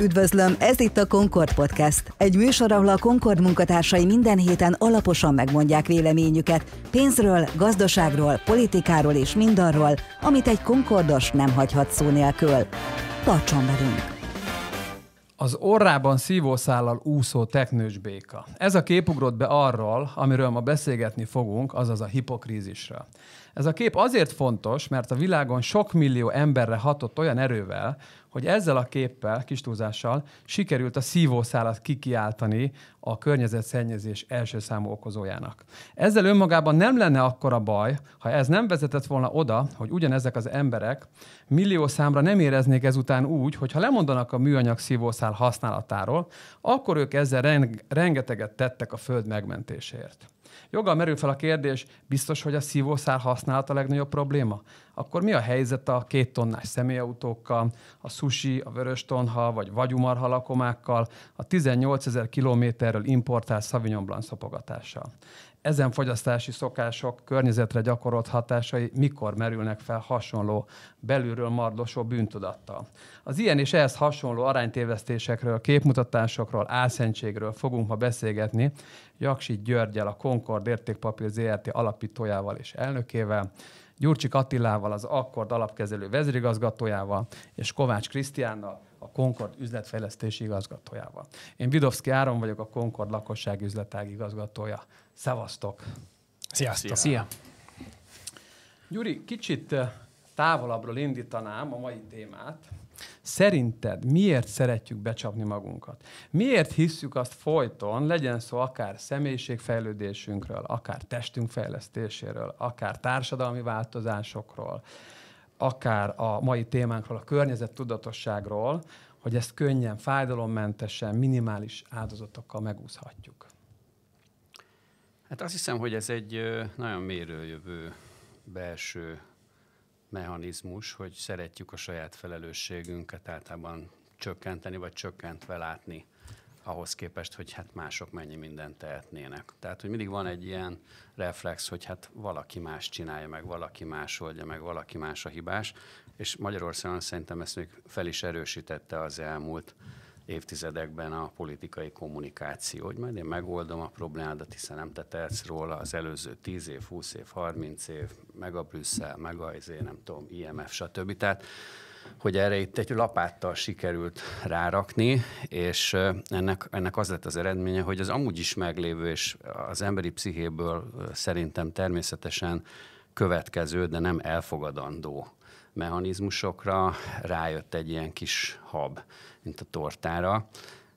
Üdvözlöm, ez itt a Concord Podcast. Egy műsor, ahol a Concord munkatársai minden héten alaposan megmondják véleményüket pénzről, gazdaságról, politikáról és mindarról, amit egy Concordos nem hagyhat szó nélkül. Tartson velünk! Az orrában szívószállal úszó teknős béka. Ez a kép ugrott be arról, amiről ma beszélgetni fogunk, azaz a hipokrízisről. Ez a kép azért fontos, mert a világon sok millió emberre hatott olyan erővel, hogy ezzel a képpel, kis túlzással sikerült a szívószálat kikiáltani a környezetszennyezés első számú okozójának. Ezzel önmagában nem lenne akkora baj, ha ez nem vezetett volna oda, hogy ugyanezek az emberek millió számra nem éreznék ezután úgy, hogy ha lemondanak a műanyag szívószál használatáról, akkor ők ezzel rengeteget tettek a föld megmentéséért. Joggal merül fel a kérdés, biztos, hogy a szívószál használata a legnagyobb probléma? Akkor mi a helyzet a két tonnás személyautókkal, a sushi, a tonha, vagy vagyumarha a 18 ezer kilométerről importált Sauvignon Blanc szopogatással? Ezen fogyasztási szokások környezetre gyakorolt hatásai mikor merülnek fel hasonló, belülről mardosó bűntudattal? Az ilyen és ehhez hasonló aránytévesztésekről, képmutatásokról, álszentségről fogunk ma beszélgetni, Jaksi Györgyel, a Concord értékpapír ZRT alapítójával és elnökével, Gyurcsik Attilával, az Akkord alapkezelő vezérigazgatójával, és Kovács Krisztiánnal, a Concord üzletfejlesztési igazgatójával. Én Vidovszki Áron vagyok, a Concord lakosság üzletág igazgatója. Szevasztok! Sziasztok! Szia! Gyuri, kicsit távolabbról indítanám a mai témát, Szerinted miért szeretjük becsapni magunkat? Miért hisszük azt folyton, legyen szó akár személyiségfejlődésünkről, akár testünk fejlesztéséről, akár társadalmi változásokról, akár a mai témánkról, a környezet tudatosságról, hogy ezt könnyen, fájdalommentesen, minimális áldozatokkal megúszhatjuk? Hát azt hiszem, hogy ez egy nagyon mérőjövő belső mechanizmus, hogy szeretjük a saját felelősségünket általában csökkenteni, vagy csökkentve látni ahhoz képest, hogy hát mások mennyi mindent tehetnének. Tehát, hogy mindig van egy ilyen reflex, hogy hát valaki más csinálja meg, valaki más oldja meg, valaki más a hibás, és Magyarországon szerintem ezt még fel is erősítette az elmúlt évtizedekben a politikai kommunikáció, hogy majd én megoldom a problémádat, hiszen nem te tetsz róla az előző 10 év, 20 év, 30 év, meg a Brüsszel, meg a izé, nem tudom, IMF, stb. Tehát, hogy erre itt egy lapáttal sikerült rárakni, és ennek, ennek az lett az eredménye, hogy az amúgy is meglévő, és az emberi pszichéből szerintem természetesen következő, de nem elfogadandó mechanizmusokra rájött egy ilyen kis hab, mint a tortára.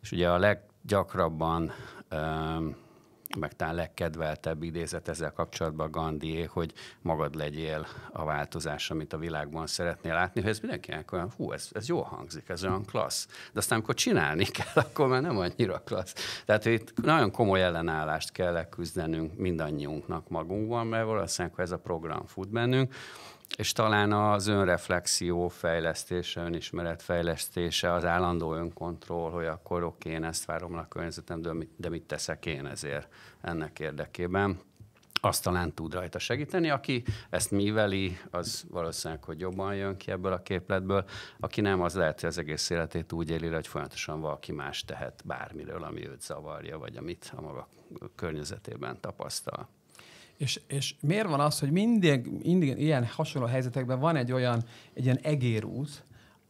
És ugye a leggyakrabban, meg talán legkedveltebb idézet ezzel kapcsolatban Gandhi, hogy magad legyél a változás, amit a világban szeretnél látni, hogy ez mindenkinek olyan, hú, ez, ez jól hangzik, ez olyan klassz. De aztán, amikor csinálni kell, akkor már nem annyira klassz. Tehát itt nagyon komoly ellenállást kell leküzdenünk mindannyiunknak magunkban, mert valószínűleg, ha ez a program fut bennünk, és talán az önreflexió fejlesztése, önismeret fejlesztése, az állandó önkontroll, hogy akkor oké, én ezt várom a környezetem, de mit, de mit teszek én ezért ennek érdekében azt talán tud rajta segíteni. Aki ezt miveli, az valószínűleg, hogy jobban jön ki ebből a képletből. Aki nem, az lehet, hogy az egész életét úgy éli, hogy folyamatosan valaki más tehet bármiről, ami őt zavarja, vagy amit a maga környezetében tapasztal. És, és miért van az, hogy mindig, mindig ilyen hasonló helyzetekben van egy olyan, egy ilyen egérút,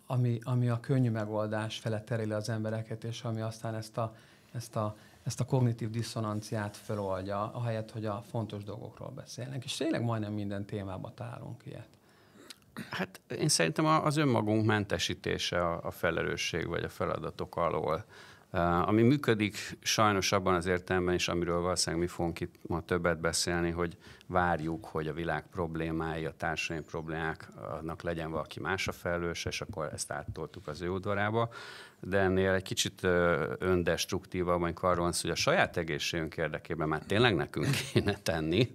ami, ami a könnyű megoldás felett tereli az embereket, és ami aztán ezt a, ezt a, ezt a kognitív diszonanciát feloldja, ahelyett, hogy a fontos dolgokról beszélnek. És tényleg majdnem minden témába tárunk ilyet. Hát én szerintem az önmagunk mentesítése a, a felelősség vagy a feladatok alól. Eh, ami működik sajnos abban az értelemben is, amiről valószínűleg mi fogunk itt ma többet beszélni, hogy várjuk, hogy a világ problémái, a társadalmi problémáknak legyen valaki más a felelős, és akkor ezt áttoltuk az ő udvarába. De ennél egy kicsit eh, öndestruktívabb, amikor arról van szó, hogy a saját egészségünk érdekében már tényleg nekünk kéne tenni,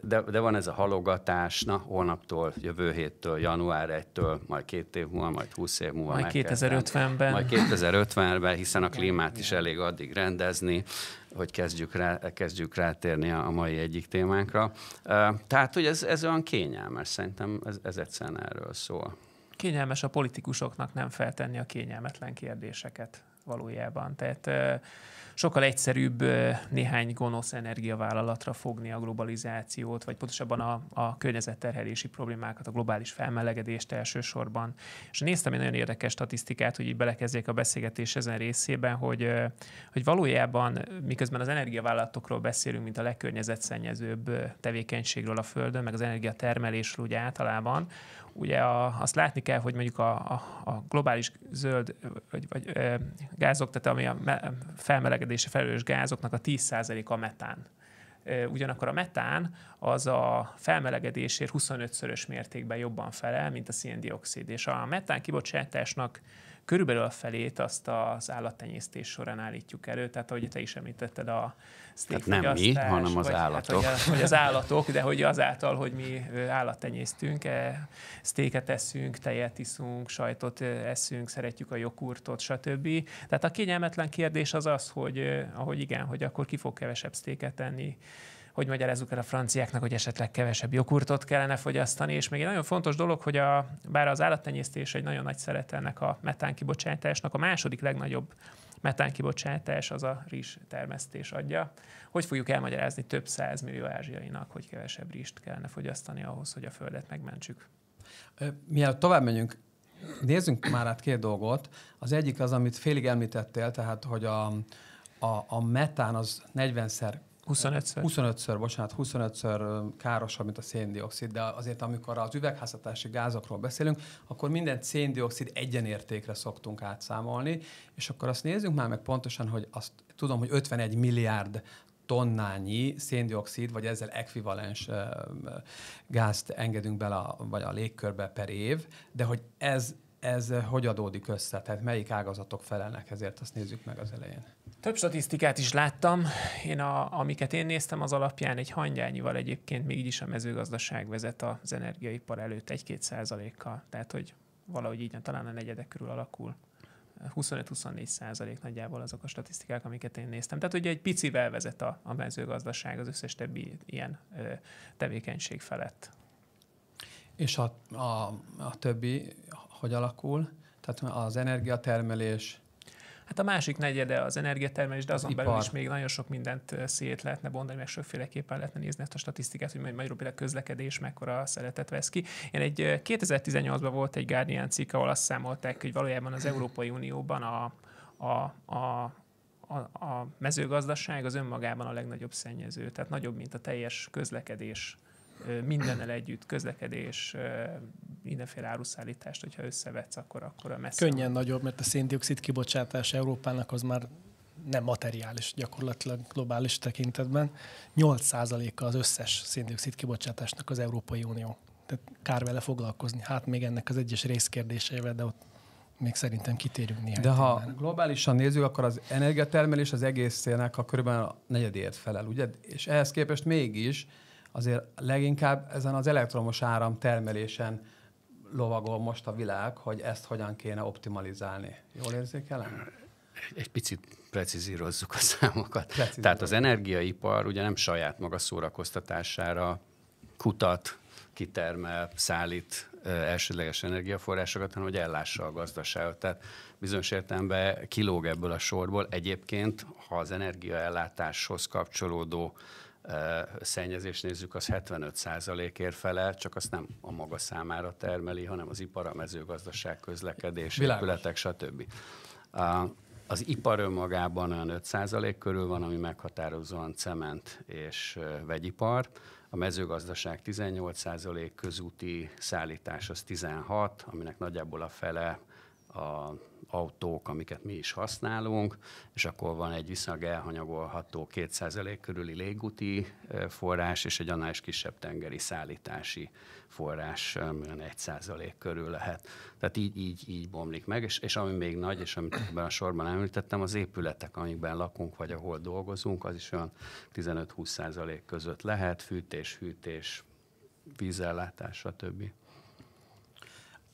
de, de van ez a halogatás, na, holnaptól, jövő héttől, január 1-től, majd két év múlva, majd 20 év múlva. Majd 2050-ben. Majd 2050-ben, hiszen a klímát is elég addig rendezni, hogy kezdjük, rá, kezdjük rátérni a mai egyik témánkra. Tehát, hogy ez, ez olyan kényelmes, szerintem ez, ez egyszerűen erről szól. Kényelmes a politikusoknak nem feltenni a kényelmetlen kérdéseket valójában. Tehát sokkal egyszerűbb néhány gonosz energiavállalatra fogni a globalizációt, vagy pontosabban a, a környezetterhelési problémákat, a globális felmelegedést elsősorban. És néztem egy nagyon érdekes statisztikát, hogy így belekezdjék a beszélgetés ezen részében, hogy, hogy valójában miközben az energiavállalatokról beszélünk, mint a legkörnyezetszennyezőbb tevékenységről a Földön, meg az energiatermelésről úgy általában, ugye a, azt látni kell, hogy mondjuk a, a, a globális zöld vagy, vagy gázok, tehát ami a felmelegedés közlekedési felelős gázoknak a 10%-a metán. Ugyanakkor a metán az a felmelegedésért 25-szörös mértékben jobban felel, mint a széndiokszid. És a metán kibocsátásnak körülbelül a felét azt az állattenyésztés során állítjuk elő, tehát ahogy te is említetted, a, tehát nem mi, hanem az vagy, hát, állatok. Hát, hogy, az állatok, de hogy azáltal, hogy mi állattenyésztünk, e, sztéket eszünk, tejet iszunk, sajtot eszünk, szeretjük a jogurtot, stb. Tehát a kényelmetlen kérdés az az, hogy ahogy igen, hogy akkor ki fog kevesebb sztéket enni, hogy magyarázzuk el a franciáknak, hogy esetleg kevesebb jogurtot kellene fogyasztani, és még egy nagyon fontos dolog, hogy a, bár az állattenyésztés egy nagyon nagy szeret ennek a metánkibocsátásnak, a második legnagyobb metánkibocsátás az a rizs termesztés adja. Hogy fogjuk elmagyarázni több százmillió ázsiainak, hogy kevesebb rizst kellene fogyasztani ahhoz, hogy a földet megmentsük? Mielőtt tovább megyünk, nézzünk már át két dolgot. Az egyik az, amit félig említettél, tehát hogy a, a, a metán az 40-szer 25-ször. 25-ször, bocsánat, 25-ször károsabb, mint a széndiokszid, de azért amikor az üvegházhatási gázokról beszélünk, akkor minden széndiokszid egyenértékre szoktunk átszámolni, és akkor azt nézzük már meg pontosan, hogy azt tudom, hogy 51 milliárd tonnányi széndiokszid, vagy ezzel ekvivalens gázt engedünk bele, a, vagy a légkörbe per év, de hogy ez ez eh, hogy adódik össze? Tehát melyik ágazatok felelnek ezért? Azt nézzük meg az elején. Több statisztikát is láttam. Én a, amiket én néztem, az alapján egy hangyányival egyébként még így is a mezőgazdaság vezet az energiaipar előtt 1-2 százalékkal. Tehát, hogy valahogy így talán a negyedek körül alakul. 25-24 százalék nagyjából azok a statisztikák, amiket én néztem. Tehát ugye egy picivel vezet a, a mezőgazdaság az összes többi ilyen ö, tevékenység felett. És a, a, a többi hogy alakul? Tehát az energiatermelés, Hát a másik negyede az energiatermelés, de azon belül is még nagyon sok mindent szét lehetne bontani, meg sokféleképpen lehetne nézni ezt a statisztikát, hogy magyarul például közlekedés mekkora szeretet vesz ki. Én egy 2018-ban volt egy Guardian cikk, ahol azt számolták, hogy valójában az Európai Unióban a, a, a, a, a mezőgazdaság az önmagában a legnagyobb szennyező, tehát nagyobb, mint a teljes közlekedés mindennel együtt közlekedés, mindenféle áruszállítást, hogyha összevetsz, akkor, akkor a messze. Könnyen van. nagyobb, mert a széndiokszid kibocsátás Európának az már nem materiális gyakorlatilag globális tekintetben. 8%-a az összes széndiokszid kibocsátásnak az Európai Unió. Tehát kár vele foglalkozni. Hát még ennek az egyes részkérdéseivel, de ott még szerintem kitérünk néhány. De ha témán. globálisan nézzük, akkor az energiatermelés az egész célnak a körülbelül a negyedért felel, ugye? És ehhez képest mégis azért leginkább ezen az elektromos áram termelésen lovagol most a világ, hogy ezt hogyan kéne optimalizálni. Jól érzékelem? Egy, egy picit precizírozzuk a számokat. Precizírozzuk. Tehát az energiaipar ugye nem saját maga szórakoztatására kutat, kitermel, szállít elsődleges energiaforrásokat, hanem hogy ellássa a gazdaságot. Tehát bizonyos értelemben kilóg ebből a sorból. Egyébként, ha az energiaellátáshoz kapcsolódó szennyezés nézzük, az 75 ér felel, csak azt nem a maga számára termeli, hanem az ipar, a mezőgazdaság, közlekedés, Világos. épületek, stb. Az ipar önmagában olyan 5 körül van, ami meghatározóan cement és vegyipar. A mezőgazdaság 18 közúti szállítás az 16, aminek nagyjából a fele a autók, amiket mi is használunk, és akkor van egy viszonylag elhanyagolható 2% körüli légúti forrás, és egy annál is kisebb tengeri szállítási forrás, olyan 1% körül lehet. Tehát így, így, így bomlik meg, és, és ami még nagy, és amit ebben a sorban említettem, az épületek, amikben lakunk, vagy ahol dolgozunk, az is olyan 15-20% között lehet, fűtés, hűtés, vízellátás, stb.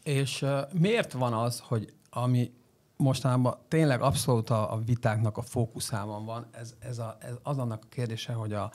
És uh, miért van az, hogy ami mostanában tényleg abszolút a, a vitáknak a fókuszában van, ez, ez, a, ez az annak a kérdése, hogy a,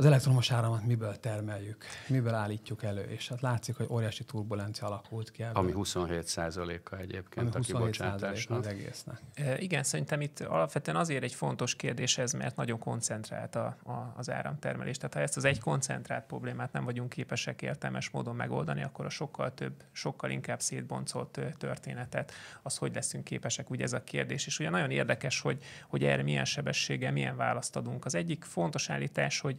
az elektromos áramot miből termeljük, miből állítjuk elő, és hát látszik, hogy óriási turbulencia alakult ki. Ebből. Ami 27%-a egyébként Ami 27 a kibocsátásnak. Az egésznek. E, igen, szerintem itt alapvetően azért egy fontos kérdés ez, mert nagyon koncentrált a, a, az áramtermelés. Tehát ha ezt az egy koncentrált problémát nem vagyunk képesek értelmes módon megoldani, akkor a sokkal több, sokkal inkább szétboncolt történetet, az hogy leszünk képesek, ugye ez a kérdés. És ugye nagyon érdekes, hogy, hogy erre milyen sebessége, milyen választ adunk. Az egyik fontos állítás, hogy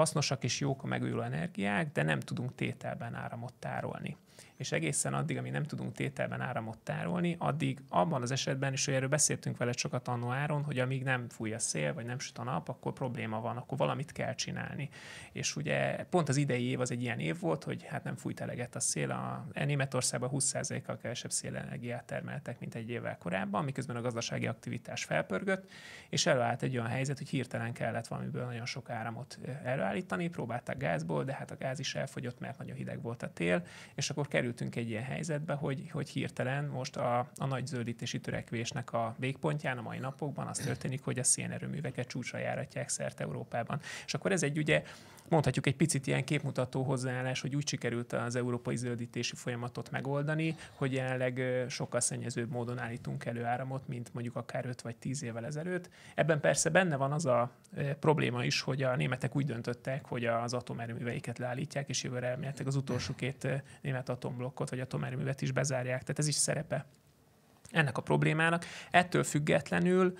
hasznosak és jók a megújuló energiák, de nem tudunk tételben áramot tárolni és egészen addig, amíg nem tudunk tételben áramot tárolni, addig abban az esetben, és erről beszéltünk vele sokat annó áron, hogy amíg nem fúj a szél, vagy nem süt a nap, akkor probléma van, akkor valamit kell csinálni. És ugye pont az idei év az egy ilyen év volt, hogy hát nem fújt eleget a szél, a e, Németországban 20%-kal kevesebb szélenergiát termeltek, mint egy évvel korábban, miközben a gazdasági aktivitás felpörgött, és előállt egy olyan helyzet, hogy hirtelen kellett valamiből nagyon sok áramot e, előállítani, próbálták gázból, de hát a gáz is elfogyott, mert nagyon hideg volt a tél, és akkor került kerültünk egy ilyen helyzetbe, hogy, hogy hirtelen most a, a nagy zöldítési törekvésnek a végpontján a mai napokban az történik, hogy a szénerőműveket csúcsra járatják szert Európában. És akkor ez egy ugye mondhatjuk egy picit ilyen képmutató hozzáállás, hogy úgy sikerült az európai zöldítési folyamatot megoldani, hogy jelenleg sokkal szennyezőbb módon állítunk elő áramot, mint mondjuk akár 5 vagy 10 évvel ezelőtt. Ebben persze benne van az a probléma is, hogy a németek úgy döntöttek, hogy az atomerőműveiket leállítják, és jövőre elméletek az utolsó két német atomblokkot vagy atomerőművet is bezárják. Tehát ez is szerepe ennek a problémának. Ettől függetlenül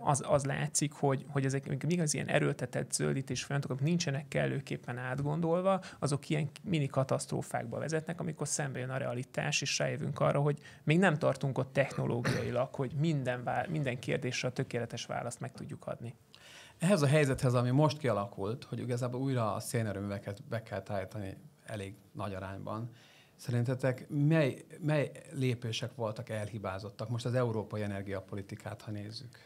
az, az látszik, hogy, hogy ezek még az ilyen erőltetett zöldítés folyamatok, amik nincsenek kellőképpen átgondolva, azok ilyen mini katasztrófákba vezetnek, amikor szembe jön a realitás, és rájövünk arra, hogy még nem tartunk ott technológiailag, hogy minden, vá- minden kérdésre a tökéletes választ meg tudjuk adni. Ehhez a helyzethez, ami most kialakult, hogy igazából újra a szénerőműveket be kell tájítani elég nagy arányban, Szerintetek mely, mely lépések voltak elhibázottak? Most az európai energiapolitikát, ha nézzük.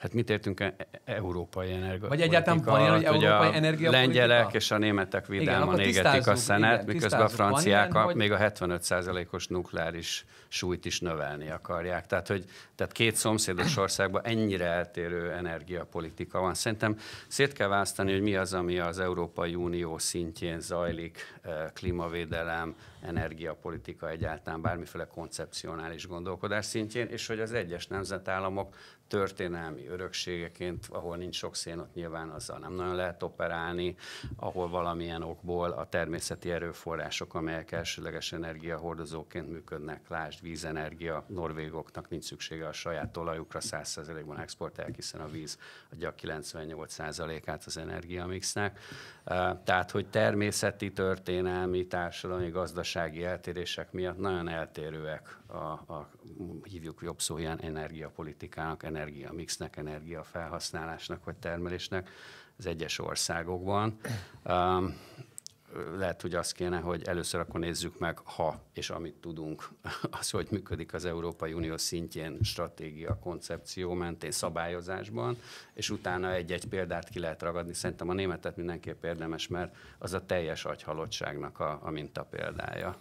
Hát mit értünk e-, e- európai energia? Vagy egyáltalán van ilyen, hogy hát európai energia. Lengyelek és a németek vidáman égetik a szenet, igen, miközben a franciák ilyen, a, még a 75%-os nukleáris súlyt is növelni akarják. Tehát, hogy tehát két szomszédos országban ennyire eltérő energiapolitika van. Szerintem szét kell választani, hogy mi az, ami az Európai Unió szintjén zajlik, e, klímavédelem, energiapolitika egyáltalán, bármiféle koncepcionális gondolkodás szintjén, és hogy az egyes nemzetállamok történelmi örökségeként, ahol nincs sok szén, ott nyilván azzal nem nagyon lehet operálni, ahol valamilyen okból a természeti erőforrások, amelyek elsőleges energiahordozóként működnek, lásd, vízenergia, norvégoknak nincs szüksége a saját olajukra, 100%-ban exportálják, hiszen a víz adja 98%-át az energiamixnek. Tehát, hogy természeti, történelmi, társadalmi, gazdasági eltérések miatt nagyon eltérőek a, a hívjuk jobb szó ilyen energiapolitikának, energi energiamixnek, energiafelhasználásnak vagy termelésnek az egyes országokban. Um, lehet, hogy azt kéne, hogy először akkor nézzük meg, ha és amit tudunk, az, hogy működik az Európai Unió szintjén stratégia, koncepció mentén, szabályozásban, és utána egy-egy példát ki lehet ragadni. Szerintem a németet mindenképp érdemes, mert az a teljes agyhalottságnak a, a példája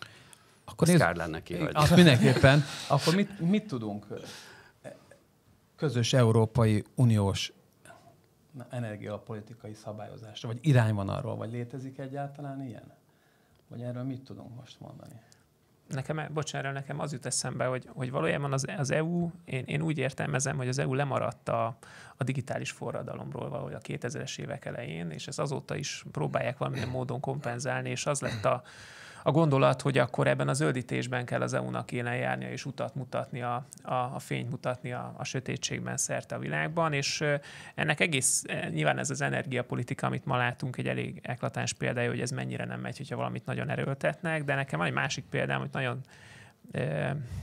Akkor Ez nézz... kár lenne kihagyni. Azt mindenképpen. Akkor mit, mit tudunk közös Európai Uniós energiapolitikai szabályozásra, vagy irány van arról, vagy létezik egyáltalán ilyen? Vagy erről mit tudunk most mondani? Nekem, bocsánat, nekem az jut eszembe, hogy, hogy valójában az, az EU, én, én úgy értelmezem, hogy az EU lemaradt a, a digitális forradalomról valahogy a 2000-es évek elején, és ezt azóta is próbálják valamilyen módon kompenzálni, és az lett a, a gondolat, hogy akkor ebben a zöldítésben kell az EU-nak élen járnia, és utat mutatni, a, a, a fényt mutatni a, a sötétségben szerte a világban, és ennek egész, e, nyilván ez az energiapolitika, amit ma látunk, egy elég eklatáns példája, hogy ez mennyire nem megy, hogyha valamit nagyon erőltetnek, de nekem van egy másik példám, hogy nagyon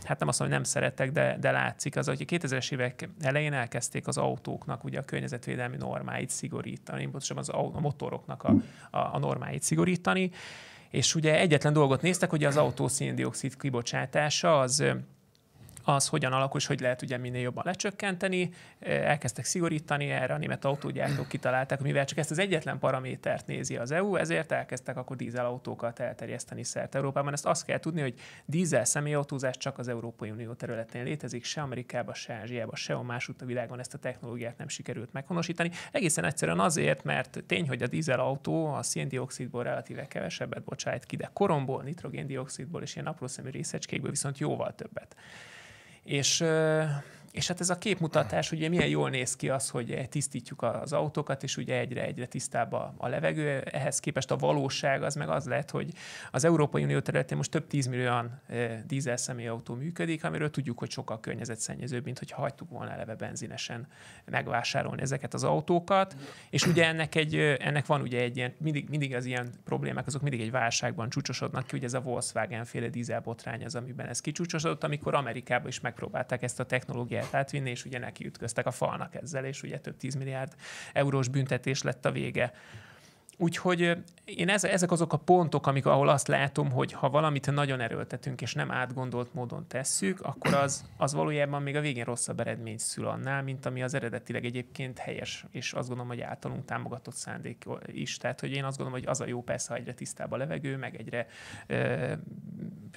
hát nem azt mondom, hogy nem szeretek, de, de látszik az, hogy a 2000-es évek elején elkezdték az autóknak ugye a környezetvédelmi normáit szigorítani, pontosabban az, a motoroknak a, a, a normáit szigorítani, és ugye egyetlen dolgot néztek, hogy az autó szén-dioxid kibocsátása az az hogyan alakul, és hogy lehet ugye minél jobban lecsökkenteni. Elkezdtek szigorítani, erre a német autógyártók kitalálták, mivel csak ezt az egyetlen paramétert nézi az EU, ezért elkezdtek akkor dízelautókat elterjeszteni szerte Európában. Ezt azt kell tudni, hogy dízel személyautózás csak az Európai Unió területén létezik, se Amerikába, se Ázsiában, se a másutt a világon ezt a technológiát nem sikerült meghonosítani. Egészen egyszerűen azért, mert tény, hogy a dízelautó a széndiokszidból relatíve kevesebbet bocsájt ki, de koromból, nitrogéndiokszidból és ilyen apró szemű részecskékből viszont jóval többet. És és hát ez a képmutatás, ugye milyen jól néz ki az, hogy tisztítjuk az autókat, és ugye egyre-egyre tisztább a, a levegő. Ehhez képest a valóság az meg az lett, hogy az Európai Unió területén most több tízmillióan eh, dízel személyautó működik, amiről tudjuk, hogy sokkal környezetszennyezőbb, mint hogyha hagytuk volna eleve benzinesen megvásárolni ezeket az autókat. És ugye ennek, egy, ennek van ugye egy ilyen, mindig, mindig az ilyen problémák, azok mindig egy válságban csúcsosodnak ki, ugye ez a Volkswagen féle dízelbotrány az, amiben ez kicsúcsosodott, amikor Amerikában is megpróbálták ezt a technológiát kellett átvinni, és ugye neki ütköztek a falnak ezzel, és ugye több 10 milliárd eurós büntetés lett a vége. Úgyhogy én ez, ezek azok a pontok, amik, ahol azt látom, hogy ha valamit nagyon erőltetünk, és nem átgondolt módon tesszük, akkor az, az valójában még a végén rosszabb eredményt szül annál, mint ami az eredetileg egyébként helyes, és azt gondolom, hogy általunk támogatott szándék is. Tehát, hogy én azt gondolom, hogy az a jó persze, ha egyre tisztább a levegő, meg egyre ö,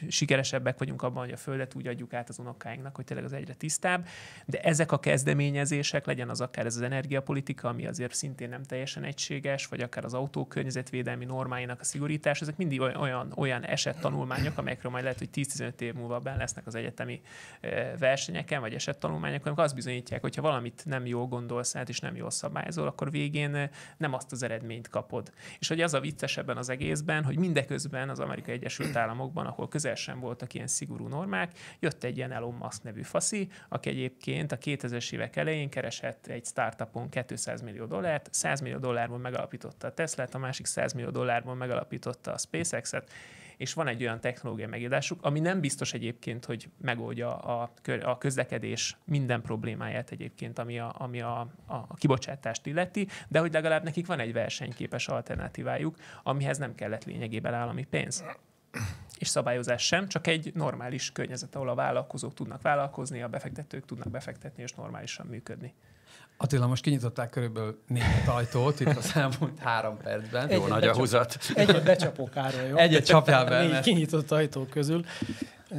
sikeresebbek vagyunk abban, hogy a földet úgy adjuk át az unokáinknak, hogy tényleg az egyre tisztább, de ezek a kezdeményezések, legyen az akár ez az energiapolitika, ami azért szintén nem teljesen egységes, vagy akár az autó autó környezetvédelmi normáinak a szigorítás, ezek mindig olyan, olyan esettanulmányok, amelyekről majd lehet, hogy 10-15 év múlva benne lesznek az egyetemi versenyeken, vagy esettanulmányok, amik azt bizonyítják, hogy ha valamit nem jól gondolsz át, és nem jól szabályozol, akkor végén nem azt az eredményt kapod. És hogy az a vicces ebben az egészben, hogy mindeközben az Amerikai Egyesült Államokban, ahol közel sem voltak ilyen szigorú normák, jött egy ilyen Elon Musk nevű faszi, aki egyébként a 2000-es évek elején keresett egy startupon 200 millió dollárt, 100 millió dollárból megalapította a Tesla tehát a másik 100 millió dollárból megalapította a SpaceX-et, és van egy olyan technológiai megoldásuk, ami nem biztos egyébként, hogy megoldja a, a közlekedés minden problémáját egyébként, ami, a, ami a, a, a kibocsátást illeti, de hogy legalább nekik van egy versenyképes alternatívájuk, amihez nem kellett lényegében állami pénz és szabályozás sem, csak egy normális környezet, ahol a vállalkozók tudnak vállalkozni, a befektetők tudnak befektetni és normálisan működni. Attila, most kinyitották körülbelül négy ajtót itt az elmúlt három percben. Egyet Jó nagy becsap, a húzat. Egyet becsapok Károly. Egyet csapjál be. Négy kinyitott ajtó közül.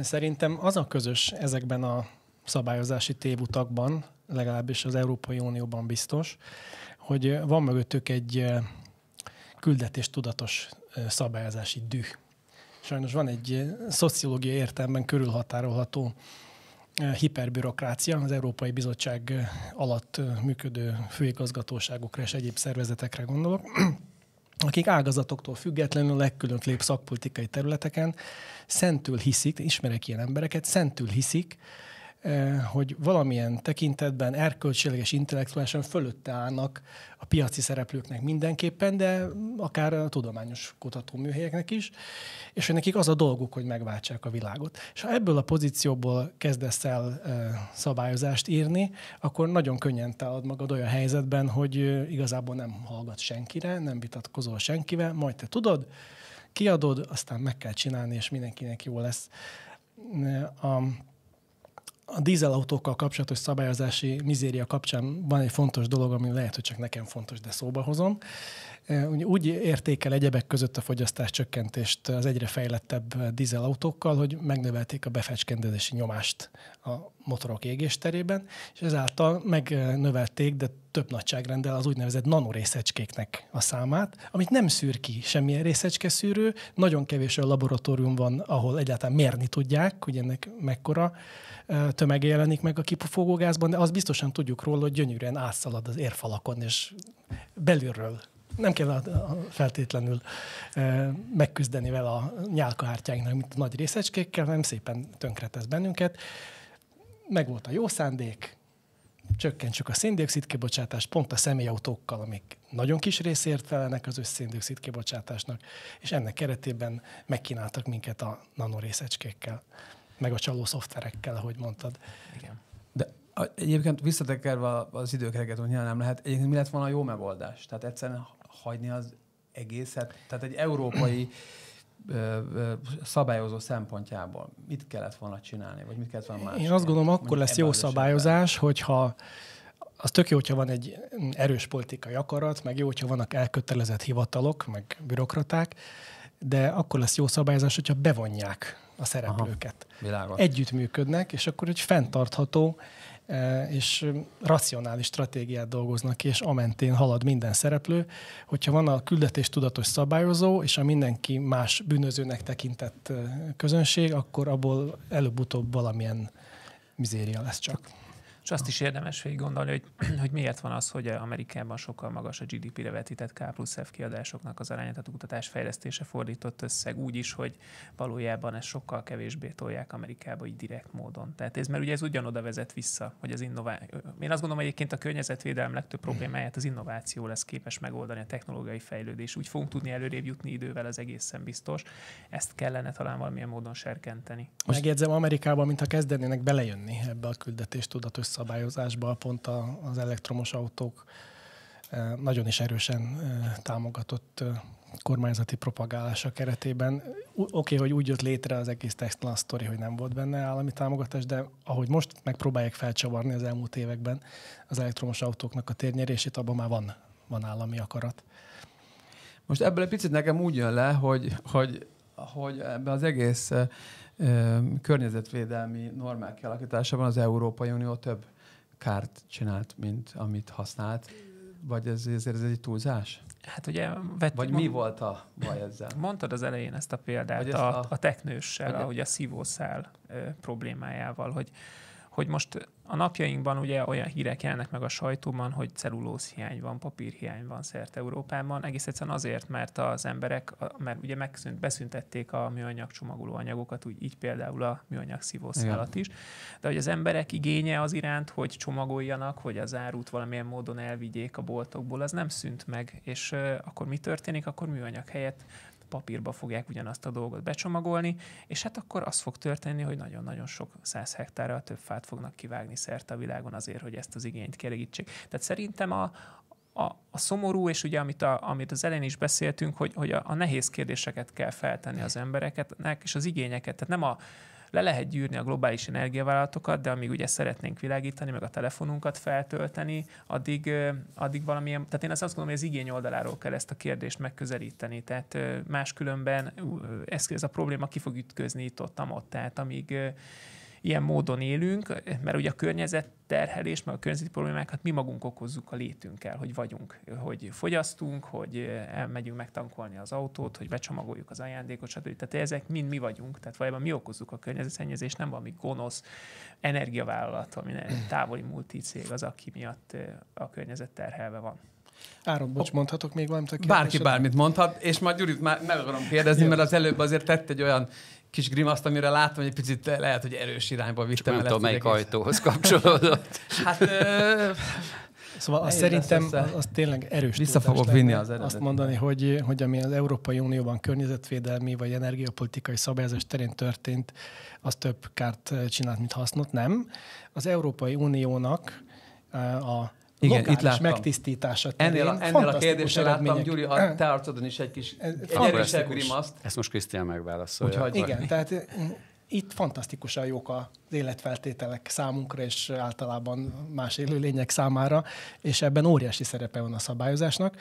Szerintem az a közös ezekben a szabályozási tévutakban, legalábbis az Európai Unióban biztos, hogy van mögöttük egy eh, küldetés tudatos eh, szabályozási düh. Sajnos van egy eh, szociológiai értelemben körülhatárolható hiperbürokrácia, az Európai Bizottság alatt működő főigazgatóságokra és egyéb szervezetekre gondolok, akik ágazatoktól függetlenül legkülönfélébb szakpolitikai területeken szentül hiszik, ismerek ilyen embereket, szentül hiszik, Eh, hogy valamilyen tekintetben erkölcsileg és intellektuálisan fölötte állnak a piaci szereplőknek mindenképpen, de akár a tudományos kutatóműhelyeknek is, és hogy nekik az a dolguk, hogy megváltsák a világot. És ha ebből a pozícióból kezdesz el eh, szabályozást írni, akkor nagyon könnyen talad magad olyan helyzetben, hogy eh, igazából nem hallgat senkire, nem vitatkozol senkivel, majd te tudod, kiadod, aztán meg kell csinálni, és mindenkinek jó lesz. A, a dízelautókkal kapcsolatos szabályozási mizéria kapcsán van egy fontos dolog, ami lehet, hogy csak nekem fontos, de szóba hozom úgy értékel egyebek között a fogyasztás csökkentést az egyre fejlettebb dízelautókkal, hogy megnövelték a befecskendezési nyomást a motorok égésterében, és ezáltal megnövelték, de több nagyságrendel az úgynevezett nanorészecskéknek a számát, amit nem szűr ki semmilyen szűrő, nagyon kevés a laboratórium van, ahol egyáltalán mérni tudják, hogy ennek mekkora tömege jelenik meg a kipufogógázban, de azt biztosan tudjuk róla, hogy gyönyörűen átszalad az érfalakon, és belülről nem kell feltétlenül e, megküzdeni vele a nyálkahártyáinknak, mint a nagy részecskékkel, nem szépen tönkretesz bennünket. Meg volt a jó szándék, csökkentsük a széndiokszid kibocsátást pont a személyautókkal, amik nagyon kis részért felelnek az összéndiokszid kibocsátásnak, és ennek keretében megkínáltak minket a nanorészecskékkel, meg a csaló szoftverekkel, ahogy mondtad. Igen. De egyébként visszatekerve az időkereket, hogy nem lehet, egyébként mi lett volna a jó megoldás? Tehát egyszerűen hagyni az egészet? Tehát egy európai szabályozó szempontjából mit kellett volna csinálni, vagy mit kellett volna más? Én azt gondolom, akkor lesz jó szabályozás, hogyha az tök jó, hogyha van egy erős politikai akarat, meg jó, hogyha vannak elkötelezett hivatalok, meg bürokraták, de akkor lesz jó szabályozás, hogyha bevonják a szereplőket. Aha, világos. Együttműködnek, és akkor egy fenntartható Eh, és racionális stratégiát dolgoznak ki, és amentén halad minden szereplő. Hogyha van a küldetés tudatos szabályozó, és a mindenki más bűnözőnek tekintett közönség, akkor abból előbb-utóbb valamilyen mizéria lesz csak. És azt is érdemes végig gondolni, hogy, hogy miért van az, hogy Amerikában sokkal magas a GDP-re vetített K plusz F kiadásoknak az aránya, tehát kutatás fejlesztése fordított összeg úgy is, hogy valójában ez sokkal kevésbé tolják Amerikába így direkt módon. Tehát ez, mert ugye ez ugyanoda vezet vissza, hogy az innováció. Én azt gondolom, hogy egyébként a környezetvédelem legtöbb problémáját az innováció lesz képes megoldani, a technológiai fejlődés. Úgy fogunk tudni előrébb jutni idővel, az egészen biztos. Ezt kellene talán valamilyen módon serkenteni. Most... Megjegyzem, Amerikában, mintha kezdenének belejönni ebbe a küldetés tudatos szabályozásba pont az elektromos autók eh, nagyon is erősen eh, támogatott eh, kormányzati propagálása keretében. Oké, okay, hogy úgy jött létre az egész Tesla sztori, hogy nem volt benne állami támogatás, de ahogy most megpróbálják felcsavarni az elmúlt években az elektromos autóknak a térnyerését, abban már van, van állami akarat. Most ebből egy picit nekem úgy jön le, hogy, hogy, hogy ebbe az egész környezetvédelmi normák kialakításában az Európai Unió több kárt csinált, mint amit használt. Vagy ez, ezért ez egy túlzás? Hát ugye... Vett, Vagy mond... mi volt a baj ezzel? Mondtad az elején ezt a példát, ezt a, a, a teknőssel, e- ahogy a szívószál ö, problémájával, hogy hogy most a napjainkban ugye olyan hírek jelnek meg a sajtóban, hogy hiány van, papírhiány van szerte Európában, egész egyszerűen azért, mert az emberek, mert ugye megszűnt, beszüntették a műanyag csomagoló anyagokat, úgy így például a műanyag szívószálat is, de hogy az emberek igénye az iránt, hogy csomagoljanak, hogy az árut valamilyen módon elvigyék a boltokból, az nem szűnt meg, és akkor mi történik? Akkor műanyag helyett papírba fogják ugyanazt a dolgot becsomagolni, és hát akkor az fog történni, hogy nagyon-nagyon sok száz hektárral több fát fognak kivágni szerte a világon azért, hogy ezt az igényt kielégítsék. Tehát szerintem a, a, a szomorú, és ugye amit, a, amit az elején is beszéltünk, hogy, hogy a, a nehéz kérdéseket kell feltenni az embereknek, és az igényeket. Tehát nem a le lehet gyűrni a globális energiavállalatokat, de amíg ugye szeretnénk világítani, meg a telefonunkat feltölteni, addig, addig valamilyen, tehát én azt gondolom, hogy az igény oldaláról kell ezt a kérdést megközelíteni, tehát máskülönben ez, ez a probléma ki fog ütközni itt ott, ott tehát amíg ilyen módon élünk, mert ugye a környezet terhelés, meg a környezeti problémákat mi magunk okozzuk a létünkkel, hogy vagyunk, hogy fogyasztunk, hogy eh, elmegyünk megtankolni az autót, hogy becsomagoljuk az ajándékot, stb. Tehát ezek mind mi vagyunk, tehát valójában mi okozzuk a környezetszennyezést, nem valami gonosz energiavállalat, ami távoli cég az, aki miatt eh, a környezet terhelve van. Áron, bocs, mondhatok még valamit? Bárki bármit mondhat, és majd Gyurit már meg akarom kérdezni, mert az előbb azért tett egy olyan kis grimaszt, amire láttam, hogy egy picit lehet, hogy erős irányba vittem Csak el. Nem tudom, melyik ajtóhoz kapcsolódott. hát, ö... Szóval azt szerintem az tényleg erős Vissza fogok vinni az eredet. Azt mondani, hogy, hogy ami az Európai Unióban környezetvédelmi vagy energiapolitikai szabályozás terén történt, az több kárt csinált, mint hasznot. Nem. Az Európai Uniónak a igen, itt láttam. megtisztítása terén. Ennél a, ennél a kérdésre láttam, Gyuri, a te arcodon is egy kis erősebb grimaszt. Ezt most Krisztián megválaszolja. Úgyhogy igen, tehát mm, itt fantasztikusan jók az életfeltételek számunkra, és általában más élőlények számára, és ebben óriási szerepe van a szabályozásnak.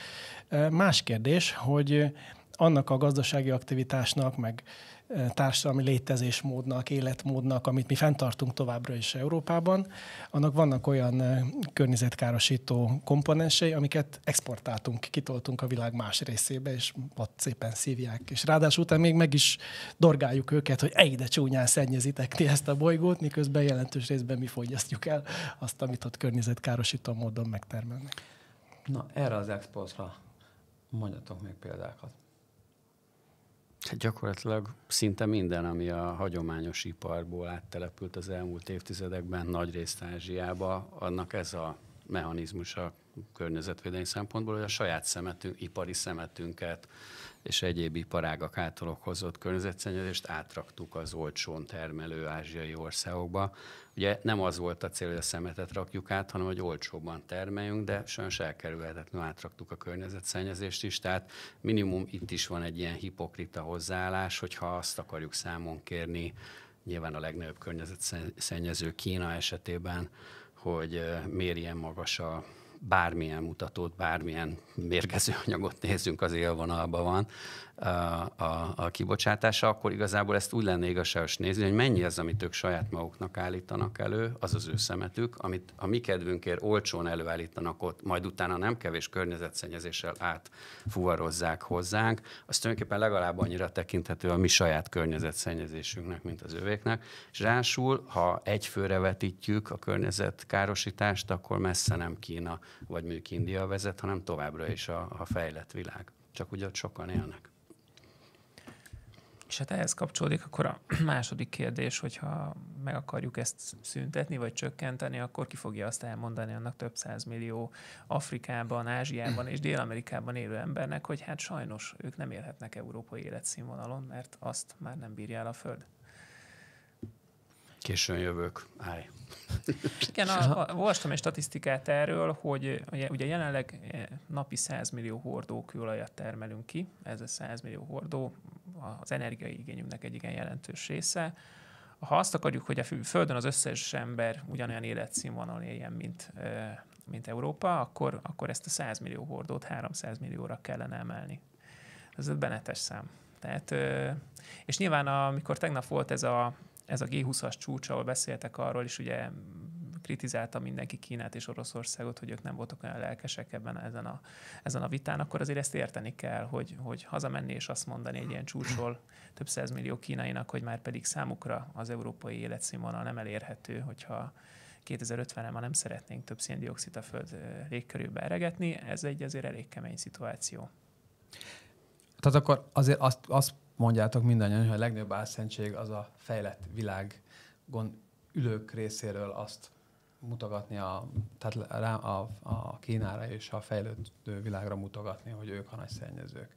Más kérdés, hogy annak a gazdasági aktivitásnak, meg eh, társadalmi létezésmódnak, életmódnak, amit mi fenntartunk továbbra is Európában, annak vannak olyan eh, környezetkárosító komponensei, amiket exportáltunk, kitoltunk a világ más részébe, és ott szépen szívják. És ráadásul utána még meg is dorgáljuk őket, hogy ide csúnyán szennyezitek ti ezt a bolygót, miközben jelentős részben mi fogyasztjuk el azt, amit ott környezetkárosító módon megtermelnek. Na, erre az exportra mondjatok még példákat. Hát gyakorlatilag szinte minden, ami a hagyományos iparból áttelepült az elmúlt évtizedekben, nagyrészt Ázsiába, annak ez a mechanizmus a környezetvédelmi szempontból, hogy a saját szemetünk, ipari szemetünket és egyéb iparágak által okozott környezetszennyezést átraktuk az olcsón termelő ázsiai országokba, Ugye nem az volt a cél, hogy a szemetet rakjuk át, hanem hogy olcsóban termeljünk, de sajnos elkerülhetetlenül átraktuk a környezetszennyezést is, tehát minimum itt is van egy ilyen hipokrita hozzáállás, hogyha azt akarjuk számon kérni, nyilván a legnagyobb környezetszennyező Kína esetében, hogy miért ilyen magas a bármilyen mutatót, bármilyen mérgező anyagot nézzünk, az élvonalban van a, a, a kibocsátása, akkor igazából ezt úgy lenne igazságos nézni, hogy mennyi az, amit ők saját maguknak állítanak elő, az az ő szemetük, amit a mi kedvünkért olcsón előállítanak ott, majd utána nem kevés környezetszennyezéssel átfuvarozzák hozzánk, az tulajdonképpen legalább annyira tekinthető a mi saját környezetszennyezésünknek, mint az övéknek. És rásul, ha főre vetítjük a környezetkárosítást, akkor messze nem Kína vagy mondjuk India vezet, hanem továbbra is a, a fejlett világ. Csak ugye ott sokan élnek. És hát ehhez kapcsolódik akkor a második kérdés, hogyha meg akarjuk ezt szüntetni vagy csökkenteni, akkor ki fogja azt elmondani annak több millió Afrikában, Ázsiában és Dél-Amerikában élő embernek, hogy hát sajnos ők nem élhetnek európai életszínvonalon, mert azt már nem bírja el a föld. Későn jövök, állj. Igen, a, a, olvastam egy statisztikát erről, hogy ugye jelenleg eh, napi 100 millió hordó kőolajat termelünk ki, ez a 100 millió hordó az energiaigényünknek egy igen jelentős része. Ha azt akarjuk, hogy a Földön az összes ember ugyanolyan életszínvonalon éljen, mint, mint Európa, akkor, akkor ezt a 100 millió hordót 300 millióra kellene emelni. Ez egy benetes szám. Tehát, és nyilván, amikor tegnap volt ez a, ez a G20-as csúcs, ahol beszéltek arról, és ugye kritizálta mindenki Kínát és Oroszországot, hogy ők nem voltak olyan lelkesek ebben ezen a, ezen a vitán, akkor azért ezt érteni kell, hogy, hogy hazamenni és azt mondani egy ilyen csúcsról több millió kínainak, hogy már pedig számukra az európai életszínvonal nem elérhető, hogyha 2050-re ma nem szeretnénk több széndiokszid a föld légkörülbe eregetni, ez egy azért elég kemény szituáció. Tehát akkor azért azt, azt mondjátok mindannyian, hogy a legnagyobb álszentség az a fejlett világon ülők részéről azt mutogatni, a, tehát rá, a, a Kínára és a fejlődő világra mutogatni, hogy ők a nagy szennyezők.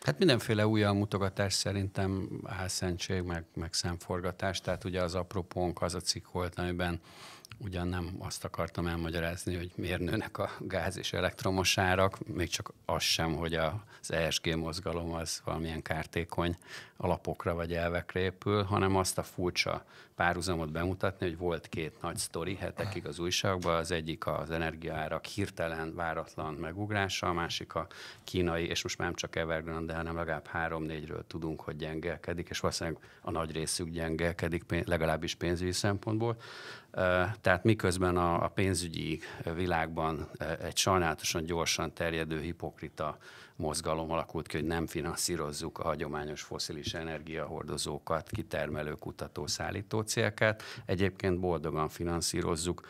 Hát mindenféle új mutogatás szerintem álszentség, meg, meg szemforgatás. Tehát ugye az apropónk az a cikk volt, amiben ugyan nem azt akartam elmagyarázni, hogy miért nőnek a gáz és elektromos árak, még csak az sem, hogy az ESG mozgalom az valamilyen kártékony alapokra vagy elvekre épül, hanem azt a furcsa párhuzamot bemutatni, hogy volt két nagy sztori hetekig az újságban, az egyik az energiaárak hirtelen, váratlan megugrása, a másik a kínai, és most már nem csak Evergrande, hanem legalább három-négyről tudunk, hogy gyengelkedik, és valószínűleg a nagy részük gyengelkedik, legalábbis pénzügyi szempontból. Tehát miközben a pénzügyi világban egy sajnálatosan gyorsan terjedő hipokrita mozgalom alakult ki, hogy nem finanszírozzuk a hagyományos foszilis energiahordozókat, kitermelő, kutató, szállító célkát. Egyébként boldogan finanszírozzuk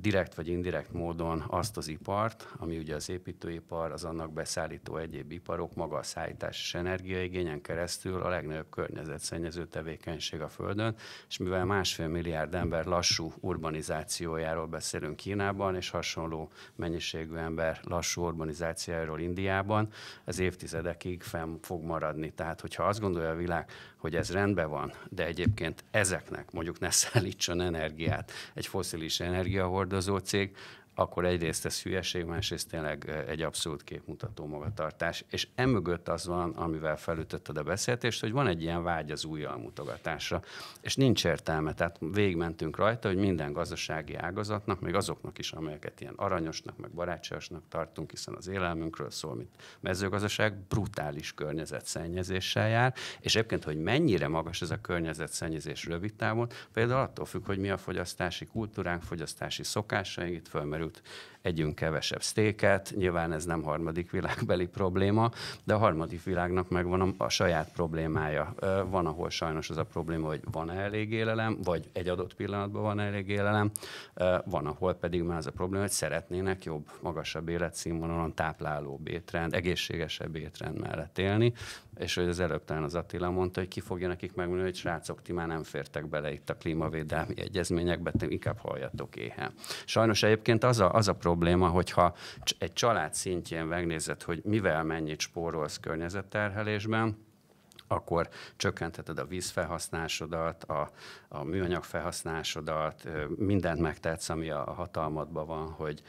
direkt vagy indirekt módon azt az ipart, ami ugye az építőipar, az annak beszállító egyéb iparok, maga a szállítás és energiaigényen keresztül a legnagyobb környezetszennyező tevékenység a Földön, és mivel másfél milliárd ember lassú urbanizációjáról beszélünk Kínában, és hasonló mennyiségű ember lassú urbanizációjáról Indiában, ez évtizedekig fenn fog maradni. Tehát, hogyha azt gondolja a világ, hogy ez rendben van, de egyébként ezeknek mondjuk ne szállítson energiát egy foszilis energiahord, hordozó cég, akkor egyrészt ez hülyeség, másrészt tényleg eh, egy abszolút képmutató magatartás. És emögött az van, amivel felütötted a beszéltést, hogy van egy ilyen vágy az mutogatásra, és nincs értelme. Tehát végmentünk rajta, hogy minden gazdasági ágazatnak, még azoknak is, amelyeket ilyen aranyosnak, meg barátságosnak tartunk, hiszen az élelmünkről szól, mint mezőgazdaság, brutális környezetszennyezéssel jár, és egyébként, hogy mennyire magas ez a környezetszennyezés rövid távon, például attól függ, hogy mi a fogyasztási kultúránk, fogyasztási szokásaink, itt fölmerül truth. együnk kevesebb sztéket, nyilván ez nem harmadik világbeli probléma, de a harmadik világnak megvan a, a saját problémája. Van, ahol sajnos az a probléma, hogy van-e elég élelem, vagy egy adott pillanatban van elég élelem, van, ahol pedig már az a probléma, hogy szeretnének jobb, magasabb életszínvonalon tápláló étrend, egészségesebb étrend mellett élni, és hogy az előbb talán az Attila mondta, hogy ki fogja nekik megmondani, hogy srácok, ti már nem fértek bele itt a klímavédelmi egyezményekbe, te inkább halljatok éhen. Sajnos egyébként az a, az a probléma, probléma, hogyha egy család szintjén megnézed, hogy mivel mennyit spórolsz környezetterhelésben, akkor csökkentheted a vízfelhasználásodat, a, a műanyag felhasználásodat, mindent megtetsz, ami a hatalmadban van, hogy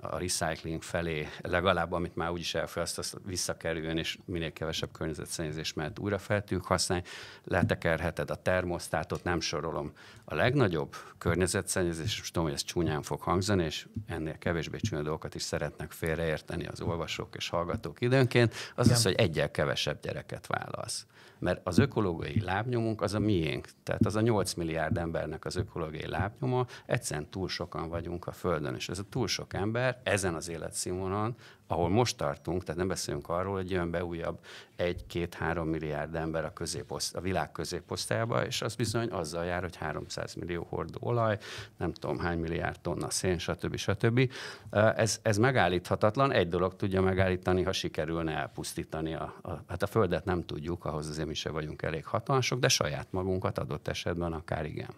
a recycling felé legalább, amit már úgyis elfogyasztasz, visszakerüljön, és minél kevesebb környezetszennyezés mert újra fel tudjuk használni. Letekerheted a termosztátot, nem sorolom. A legnagyobb környezetszennyezés, és tudom, hogy ez csúnyán fog hangzani, és ennél kevésbé csúnya dolgokat is szeretnek félreérteni az olvasók és hallgatók időnként, az Igen. az, hogy egyel kevesebb gyereket válasz mert az ökológiai lábnyomunk az a miénk, tehát az a 8 milliárd embernek az ökológiai lábnyoma, egyszerűen túl sokan vagyunk a Földön, és ez a túl sok ember ezen az életszínvonalon ahol most tartunk, tehát nem beszélünk arról, hogy jön be újabb egy-két-három milliárd ember a, középoszt, a világ középosztályába, és az bizony azzal jár, hogy 300 millió hordó olaj, nem tudom hány milliárd tonna szén, stb. stb. Ez, ez megállíthatatlan, egy dolog tudja megállítani, ha sikerülne elpusztítani. A, a, hát a Földet nem tudjuk, ahhoz azért mi se vagyunk elég hatalmasok, de saját magunkat adott esetben akár igen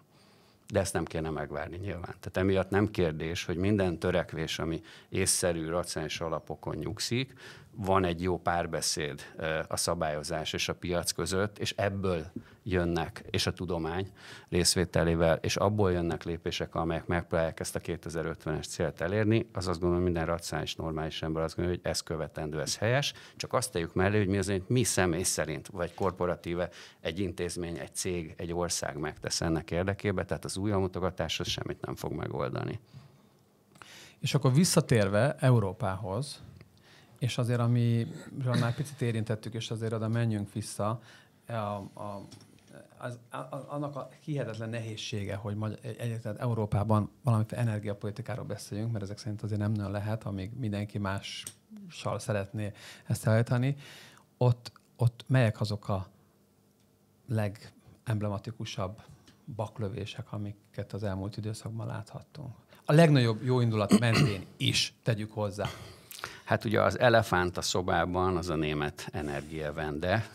de ezt nem kéne megvárni nyilván. Tehát emiatt nem kérdés, hogy minden törekvés, ami észszerű, racionális alapokon nyugszik, van egy jó párbeszéd a szabályozás és a piac között, és ebből jönnek, és a tudomány részvételével, és abból jönnek lépések, amelyek megpróbálják ezt a 2050-es célt elérni, az azt gondolom, minden racionális, normális ember azt gondolja, hogy ez követendő, ez helyes, csak azt tegyük mellé, hogy mi azért mi személy szerint, vagy korporatíve egy intézmény, egy cég, egy ország megtesz ennek érdekében. tehát az új amutogatás az semmit nem fog megoldani. És akkor visszatérve Európához, és azért, amiről már picit érintettük, és azért oda menjünk vissza, a, a, az, a, annak a hihetetlen nehézsége, hogy magyar, egy, Európában valamiféle energiapolitikáról beszéljünk, mert ezek szerint azért nem nagyon lehet, amíg mindenki mással szeretné ezt elhajtani. Ott, ott melyek azok a legemblematikusabb baklövések, amiket az elmúlt időszakban láthattunk? A legnagyobb jó indulat mentén is tegyük hozzá. Hát ugye az elefánt a szobában az a német energiavende,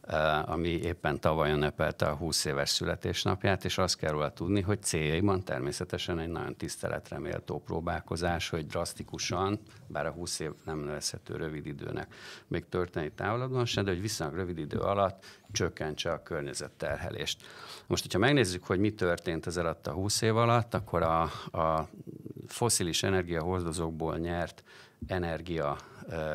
eh, ami éppen tavaly ünnepelte a 20 éves születésnapját, és azt kell róla tudni, hogy céljaiban természetesen egy nagyon tiszteletre méltó próbálkozás, hogy drasztikusan, bár a 20 év nem nevezhető rövid időnek, még történeti távolodban sem, de hogy viszonylag rövid idő alatt csökkentse a környezetterhelést. Most, hogyha megnézzük, hogy mi történt ez alatt a 20 év alatt, akkor a, a foszilis energiahordozókból nyert energia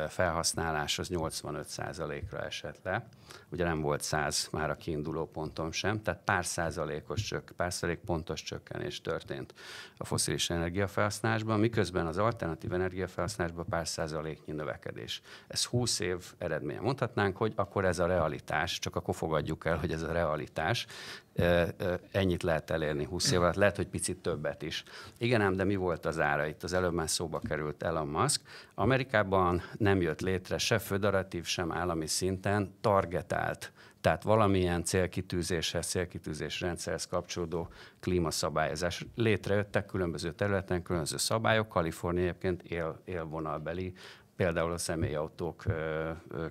felhasználás az 85%-ra esett le. Ugye nem volt 100 már a kiinduló ponton sem, tehát pár százalékos csök, pár százalék pontos csökkenés történt a foszilis energiafelhasználásban, miközben az alternatív energiafelhasználásban pár százaléknyi növekedés. Ez 20 év eredménye. Mondhatnánk, hogy akkor ez a realitás, csak akkor fogadjuk el, hogy ez a realitás, ennyit lehet elérni 20 év alatt, lehet, hogy picit többet is. Igen ám, de mi volt az ára? Itt az előbb már szóba került Elon Musk. Amerikában nem jött létre se föderatív, sem állami szinten targetált tehát valamilyen célkitűzéshez, célkitűzés rendszerhez kapcsolódó klímaszabályozás. Létrejöttek különböző területen, különböző szabályok, Kalifornia egyébként él, élvonalbeli például a személyautók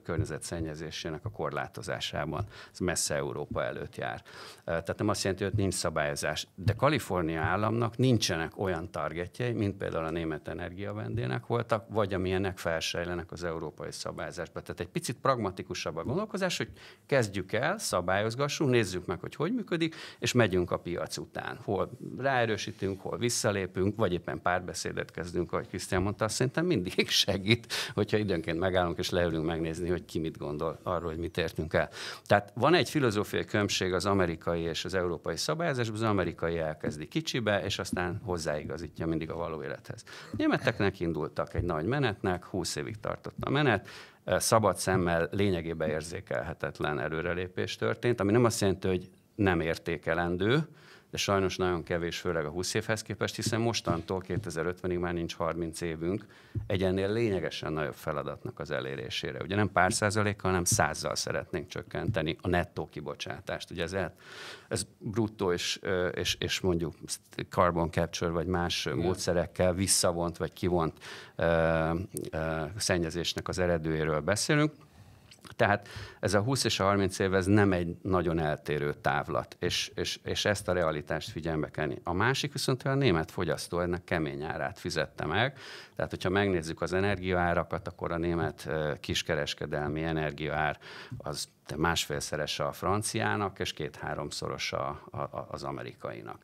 környezetszennyezésének a korlátozásában. Ez messze Európa előtt jár. Tehát nem azt jelenti, hogy nincs szabályozás. De Kalifornia államnak nincsenek olyan targetjei, mint például a német energiavendének voltak, vagy amilyenek felsejlenek az európai szabályozásba. Tehát egy picit pragmatikusabb a gondolkozás, hogy kezdjük el, szabályozgassunk, nézzük meg, hogy hogy működik, és megyünk a piac után. Hol ráerősítünk, hol visszalépünk, vagy éppen párbeszédet kezdünk, ahogy Krisztián mondta, szerintem mindig segít hogyha időnként megállunk és leülünk megnézni, hogy ki mit gondol arról, hogy mit értünk el. Tehát van egy filozófiai különbség az amerikai és az európai szabályozásban, az amerikai elkezdi kicsibe, és aztán hozzáigazítja mindig a való élethez. Németeknek indultak egy nagy menetnek, 20 évig tartott a menet, szabad szemmel lényegében érzékelhetetlen előrelépés történt, ami nem azt jelenti, hogy nem értékelendő, de sajnos nagyon kevés, főleg a 20 évhez képest, hiszen mostantól 2050-ig már nincs 30 évünk egy ennél lényegesen nagyobb feladatnak az elérésére. Ugye nem pár százalékkal, hanem százzal szeretnénk csökkenteni a nettó kibocsátást. Ugye ez, ez bruttó és, és, és mondjuk carbon capture vagy más Igen. módszerekkel visszavont vagy kivont ö, ö, szennyezésnek az eredőjéről beszélünk. Tehát ez a 20 és a 30 év, ez nem egy nagyon eltérő távlat, és, és, és ezt a realitást figyelme kell. A másik viszont, hogy a német fogyasztó ennek kemény árát fizette meg, tehát hogyha megnézzük az energiaárakat, akkor a német kiskereskedelmi energiaár az másfélszeres a franciának, és két-háromszoros a, a, az amerikainak.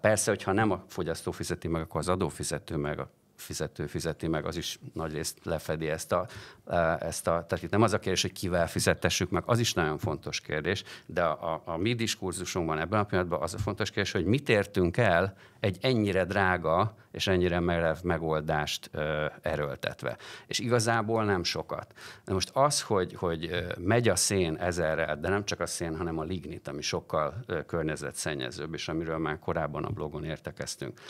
Persze, hogyha nem a fogyasztó fizeti meg, akkor az adófizető meg, fizető fizeti meg, az is nagy részt lefedi ezt a, e, ezt a... Tehát itt nem az a kérdés, hogy kivel fizettessük meg, az is nagyon fontos kérdés, de a, a, a mi diskurzusunkban ebben a pillanatban az a fontos kérdés, hogy mit értünk el egy ennyire drága és ennyire merev megoldást erőltetve. És igazából nem sokat. De most az, hogy, hogy megy a szén ezerrel, de nem csak a szén, hanem a lignit, ami sokkal környezetszennyezőbb, és amiről már korábban a blogon értekeztünk.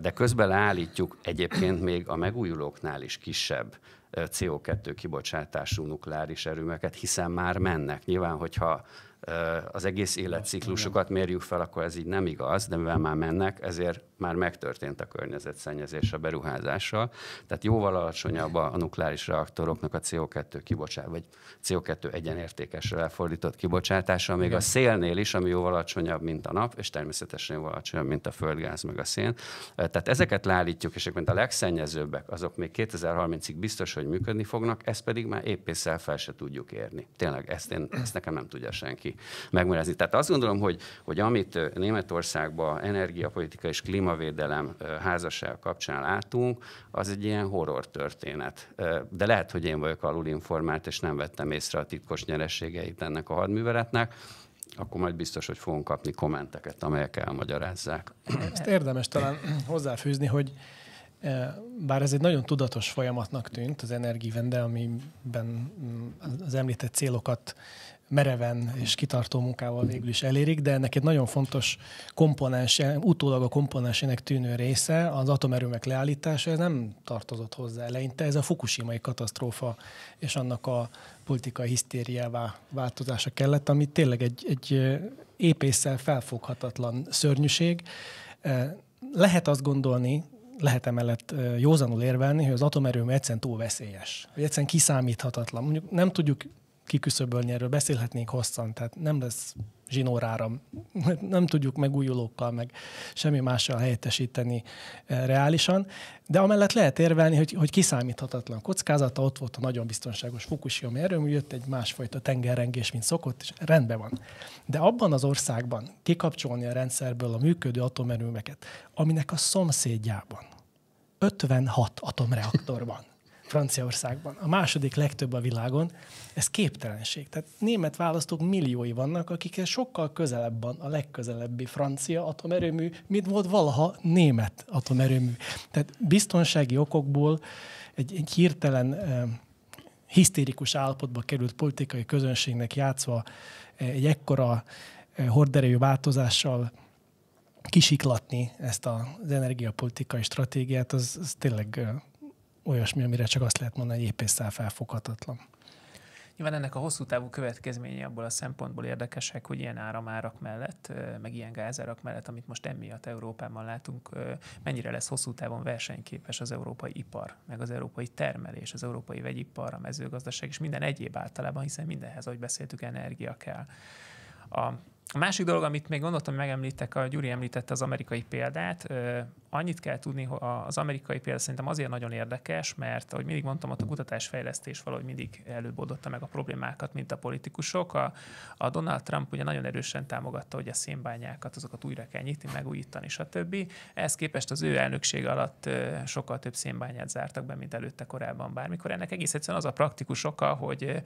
De közben leállítjuk egyébként még a megújulóknál is kisebb CO2 kibocsátású nukleáris erőmeket, hiszen már mennek. Nyilván, hogyha Eh, az egész életciklusokat mérjük fel, akkor ez így nem igaz, de mivel már mennek, ezért már megtörtént a környezetszennyezés a beruházással. Tehát jóval alacsonyabb a nukleáris reaktoroknak a CO2 kibocsát, vagy CO2 egyenértékesre elfordított kibocsátása, még Igen. a szélnél is, ami jóval alacsonyabb, mint a nap, és természetesen jóval alacsonyabb, mint a földgáz, meg a szén. Eh, tehát ezeket leállítjuk, és mint a legszennyezőbbek, azok még 2030-ig biztos, hogy működni fognak, ezt pedig már épp észre fel se tudjuk érni. Tényleg ezt, én, ezt nekem nem tudja senki megmagyarázni. Tehát azt gondolom, hogy, hogy amit Németországban energiapolitika és klímavédelem házasság kapcsán látunk, az egy ilyen horror történet. De lehet, hogy én vagyok alul informált, és nem vettem észre a titkos nyerességeit ennek a hadműveletnek akkor majd biztos, hogy fogunk kapni kommenteket, amelyek elmagyarázzák. Ezt érdemes talán hozzáfűzni, hogy bár ez egy nagyon tudatos folyamatnak tűnt az energivende, amiben mm, az említett célokat mereven és kitartó munkával végül is elérik, de ennek egy nagyon fontos komponens, utólag a komponensének tűnő része, az atomerőmek leállítása, ez nem tartozott hozzá eleinte, ez a fukushimai katasztrófa és annak a politikai hisztériává változása kellett, ami tényleg egy, egy épésszel felfoghatatlan szörnyűség. Lehet azt gondolni, lehet emellett józanul érvelni, hogy az atomerőm egyszerűen túl veszélyes, vagy egyszerűen kiszámíthatatlan. Mondjuk nem tudjuk kiküszöbölni, erről beszélhetnénk hosszan, tehát nem lesz zsinóráram, nem tudjuk megújulókkal, meg semmi mással helyettesíteni eh, reálisan, de amellett lehet érvelni, hogy, hogy kiszámíthatatlan kockázata, ott volt a nagyon biztonságos Fukushima erőmű, jött egy másfajta tengerrengés, mint szokott, és rendben van. De abban az országban kikapcsolni a rendszerből a működő atomerőmeket, aminek a szomszédjában 56 atomreaktor van Franciaországban, a második legtöbb a világon, ez képtelenség. Tehát német választók milliói vannak, akik sokkal közelebb van a legközelebbi francia atomerőmű, mint volt valaha német atomerőmű. Tehát biztonsági okokból egy, egy hirtelen hisztérikus állapotba került politikai közönségnek játszva egy ekkora horderejű változással kisiklatni ezt az energiapolitikai stratégiát, az, az tényleg olyasmi, amire csak azt lehet mondani, hogy épésztel felfoghatatlan. Nyilván ennek a hosszú távú következménye abból a szempontból érdekesek, hogy ilyen áramárak mellett, meg ilyen gázárak mellett, amit most emiatt Európában látunk, mennyire lesz hosszú távon versenyképes az európai ipar, meg az európai termelés, az európai vegyipar, a mezőgazdaság és minden egyéb általában, hiszen mindenhez, ahogy beszéltük, energia kell. A a másik dolog, amit még gondoltam, megemlítek, a Gyuri említette az amerikai példát, annyit kell tudni, hogy az amerikai példa szerintem azért nagyon érdekes, mert ahogy mindig mondtam, ott a kutatásfejlesztés valahogy mindig előbb oldotta meg a problémákat, mint a politikusok. A, a Donald Trump ugye nagyon erősen támogatta, hogy a szénbányákat, azokat újra kell nyitni, megújítani, stb. Ehhez képest az ő elnökség alatt sokkal több szénbányát zártak be, mint előtte korábban bármikor. Ennek egész egyszerűen az a praktikus oka, hogy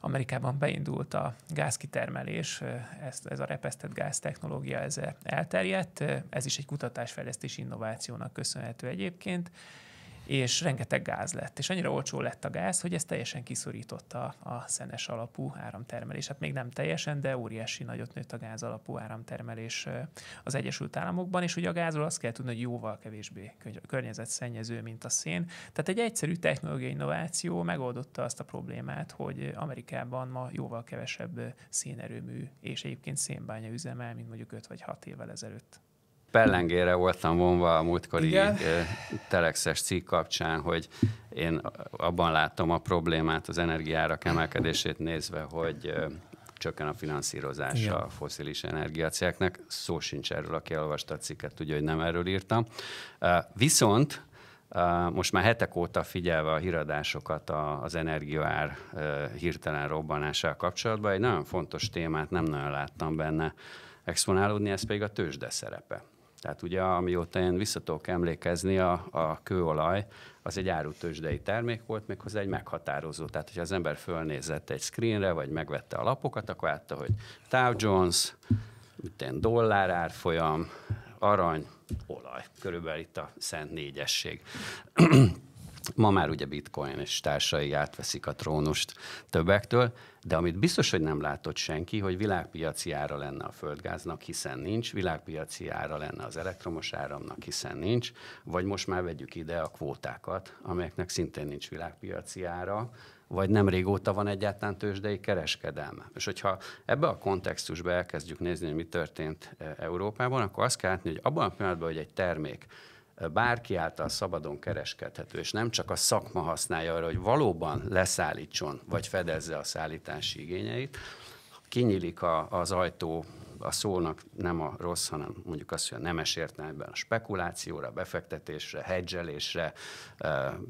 Amerikában beindult a gázkitermelés, ez, ez a repesztett gáz technológia, ez elterjedt. Ez is egy kutatásfejlesztés innováció innovációnak köszönhető egyébként, és rengeteg gáz lett. És annyira olcsó lett a gáz, hogy ez teljesen kiszorította a szenes alapú áramtermelés. Hát még nem teljesen, de óriási nagyot nőtt a gáz alapú áramtermelés az Egyesült Államokban, és ugye a gázról azt kell tudni, hogy jóval kevésbé környezetszennyező, mint a szén. Tehát egy egyszerű technológiai innováció megoldotta azt a problémát, hogy Amerikában ma jóval kevesebb szénerőmű és egyébként szénbánya üzemel, mint mondjuk 5 vagy 6 évvel ezelőtt pellengére voltam vonva a múltkori Igen. telexes cikk kapcsán, hogy én abban látom a problémát az energiárak emelkedését nézve, hogy csökken a finanszírozása Igen. a foszilis energiacégeknek. Szó sincs erről, aki elolvasta a cikket, tudja, hogy nem erről írtam. Viszont most már hetek óta figyelve a híradásokat az energiaár hirtelen robbanásával kapcsolatban, egy nagyon fontos témát nem nagyon láttam benne exponálódni, ez pedig a tőzsde szerepe. Tehát ugye, amióta én visszatok emlékezni, a, a kőolaj az egy árutősdei termék volt, méghozzá egy meghatározó. Tehát, hogyha az ember fölnézett egy screenre, vagy megvette a lapokat, akkor látta, hogy Dow Jones, üten dollár árfolyam, arany, olaj, körülbelül itt a szent négyesség. Ma már ugye bitcoin és társai átveszik a trónust többektől, de amit biztos, hogy nem látott senki, hogy világpiaci ára lenne a földgáznak, hiszen nincs, világpiaci ára lenne az elektromos áramnak, hiszen nincs, vagy most már vegyük ide a kvótákat, amelyeknek szintén nincs világpiaci ára, vagy nem régóta van egyáltalán tőzsdei kereskedelme. És hogyha ebbe a kontextusba elkezdjük nézni, hogy mi történt e, Európában, akkor azt kell látni, hogy abban a pillanatban, hogy egy termék bárki által szabadon kereskedhető, és nem csak a szakma használja arra, hogy valóban leszállítson, vagy fedezze a szállítási igényeit, kinyílik a, az ajtó a szónak nem a rossz, hanem mondjuk azt, hogy a nemes értelemben a spekulációra, befektetésre, hedzselésre,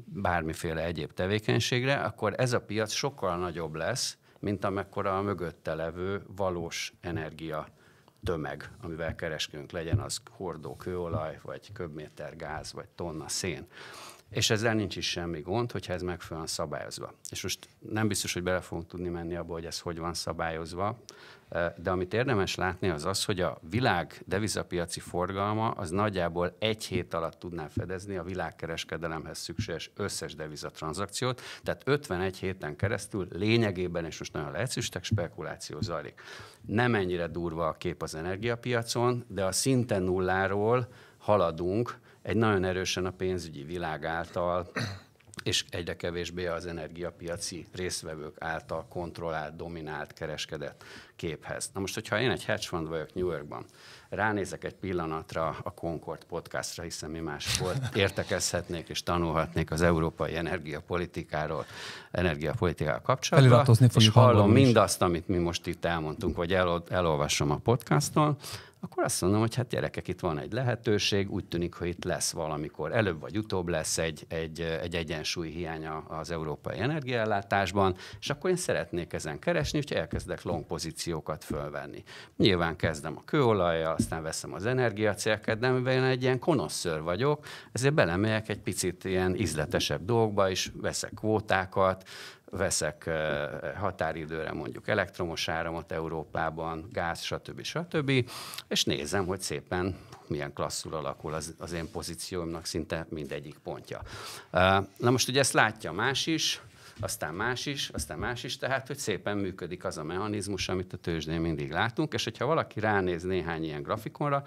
bármiféle egyéb tevékenységre, akkor ez a piac sokkal nagyobb lesz, mint amekkora a mögötte levő valós energia tömeg, amivel kereskedünk, legyen az hordó kőolaj, vagy köbméter gáz, vagy tonna szén. És ezzel nincs is semmi gond, hogyha ez megfelelően szabályozva. És most nem biztos, hogy bele fogunk tudni menni abba, hogy ez hogy van szabályozva, de amit érdemes látni az az, hogy a világ devizapiaci forgalma az nagyjából egy hét alatt tudná fedezni a világkereskedelemhez szükséges összes devizatranszakciót. tehát 51 héten keresztül lényegében, és most nagyon lehetszüstek, spekuláció zajlik. Nem ennyire durva a kép az energiapiacon, de a szinte nulláról haladunk egy nagyon erősen a pénzügyi világ által és egyre kevésbé az energiapiaci részvevők által kontrollált, dominált, kereskedett képhez. Na most, hogyha én egy hedge fund vagyok New Yorkban, ránézek egy pillanatra a Concord podcastra, hiszen mi máshol értekezhetnék és tanulhatnék az európai energiapolitikáról, energiapolitikával kapcsolatban, és hallom mindazt, amit mi most itt elmondtunk, vagy elol- elolvasom a podcaston, akkor azt mondom, hogy hát gyerekek, itt van egy lehetőség, úgy tűnik, hogy itt lesz valamikor, előbb vagy utóbb lesz egy, egy, egy egyensúly hiánya az európai energiaellátásban, és akkor én szeretnék ezen keresni, hogy elkezdek long pozíciókat fölvenni. Nyilván kezdem a kőolajjal, aztán veszem az energiacélket, de mivel én egy ilyen konosször vagyok, ezért belemegyek egy picit ilyen izletesebb dolgba, és veszek kvótákat, veszek határidőre mondjuk elektromos áramot Európában, gáz, stb. stb. És nézem, hogy szépen milyen klasszul alakul az, az én pozíciómnak szinte mindegyik pontja. Na most ugye ezt látja más is, aztán más is, aztán más is, tehát hogy szépen működik az a mechanizmus, amit a tőzsdén mindig látunk, és hogyha valaki ránéz néhány ilyen grafikonra,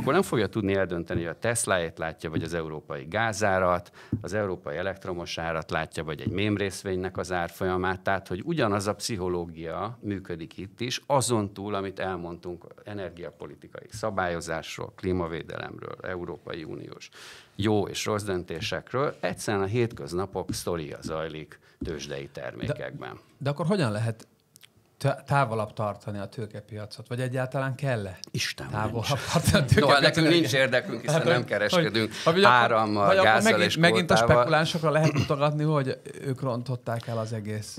akkor nem fogja tudni eldönteni, hogy a tesla látja, vagy az európai gázárat, az európai elektromos árat látja, vagy egy mémrészvénynek az árfolyamát. Tehát, hogy ugyanaz a pszichológia működik itt is, azon túl, amit elmondtunk energiapolitikai szabályozásról, klímavédelemről, Európai Uniós jó és rossz döntésekről, egyszerűen a hétköznapok sztoria zajlik tőzsdei termékekben. De, de akkor hogyan lehet távolabb tartani a tőkepiacot? Vagy egyáltalán kell-e? Isten távolabb nincs. tartani a tőkepiacot? No, hát nekünk nincs érdekünk, hiszen hát, nem kereskedünk hogy, árammal, vagy gázzal megint, és Megint a spekulánsokra lehet mutogatni, hogy ők rontották el az egész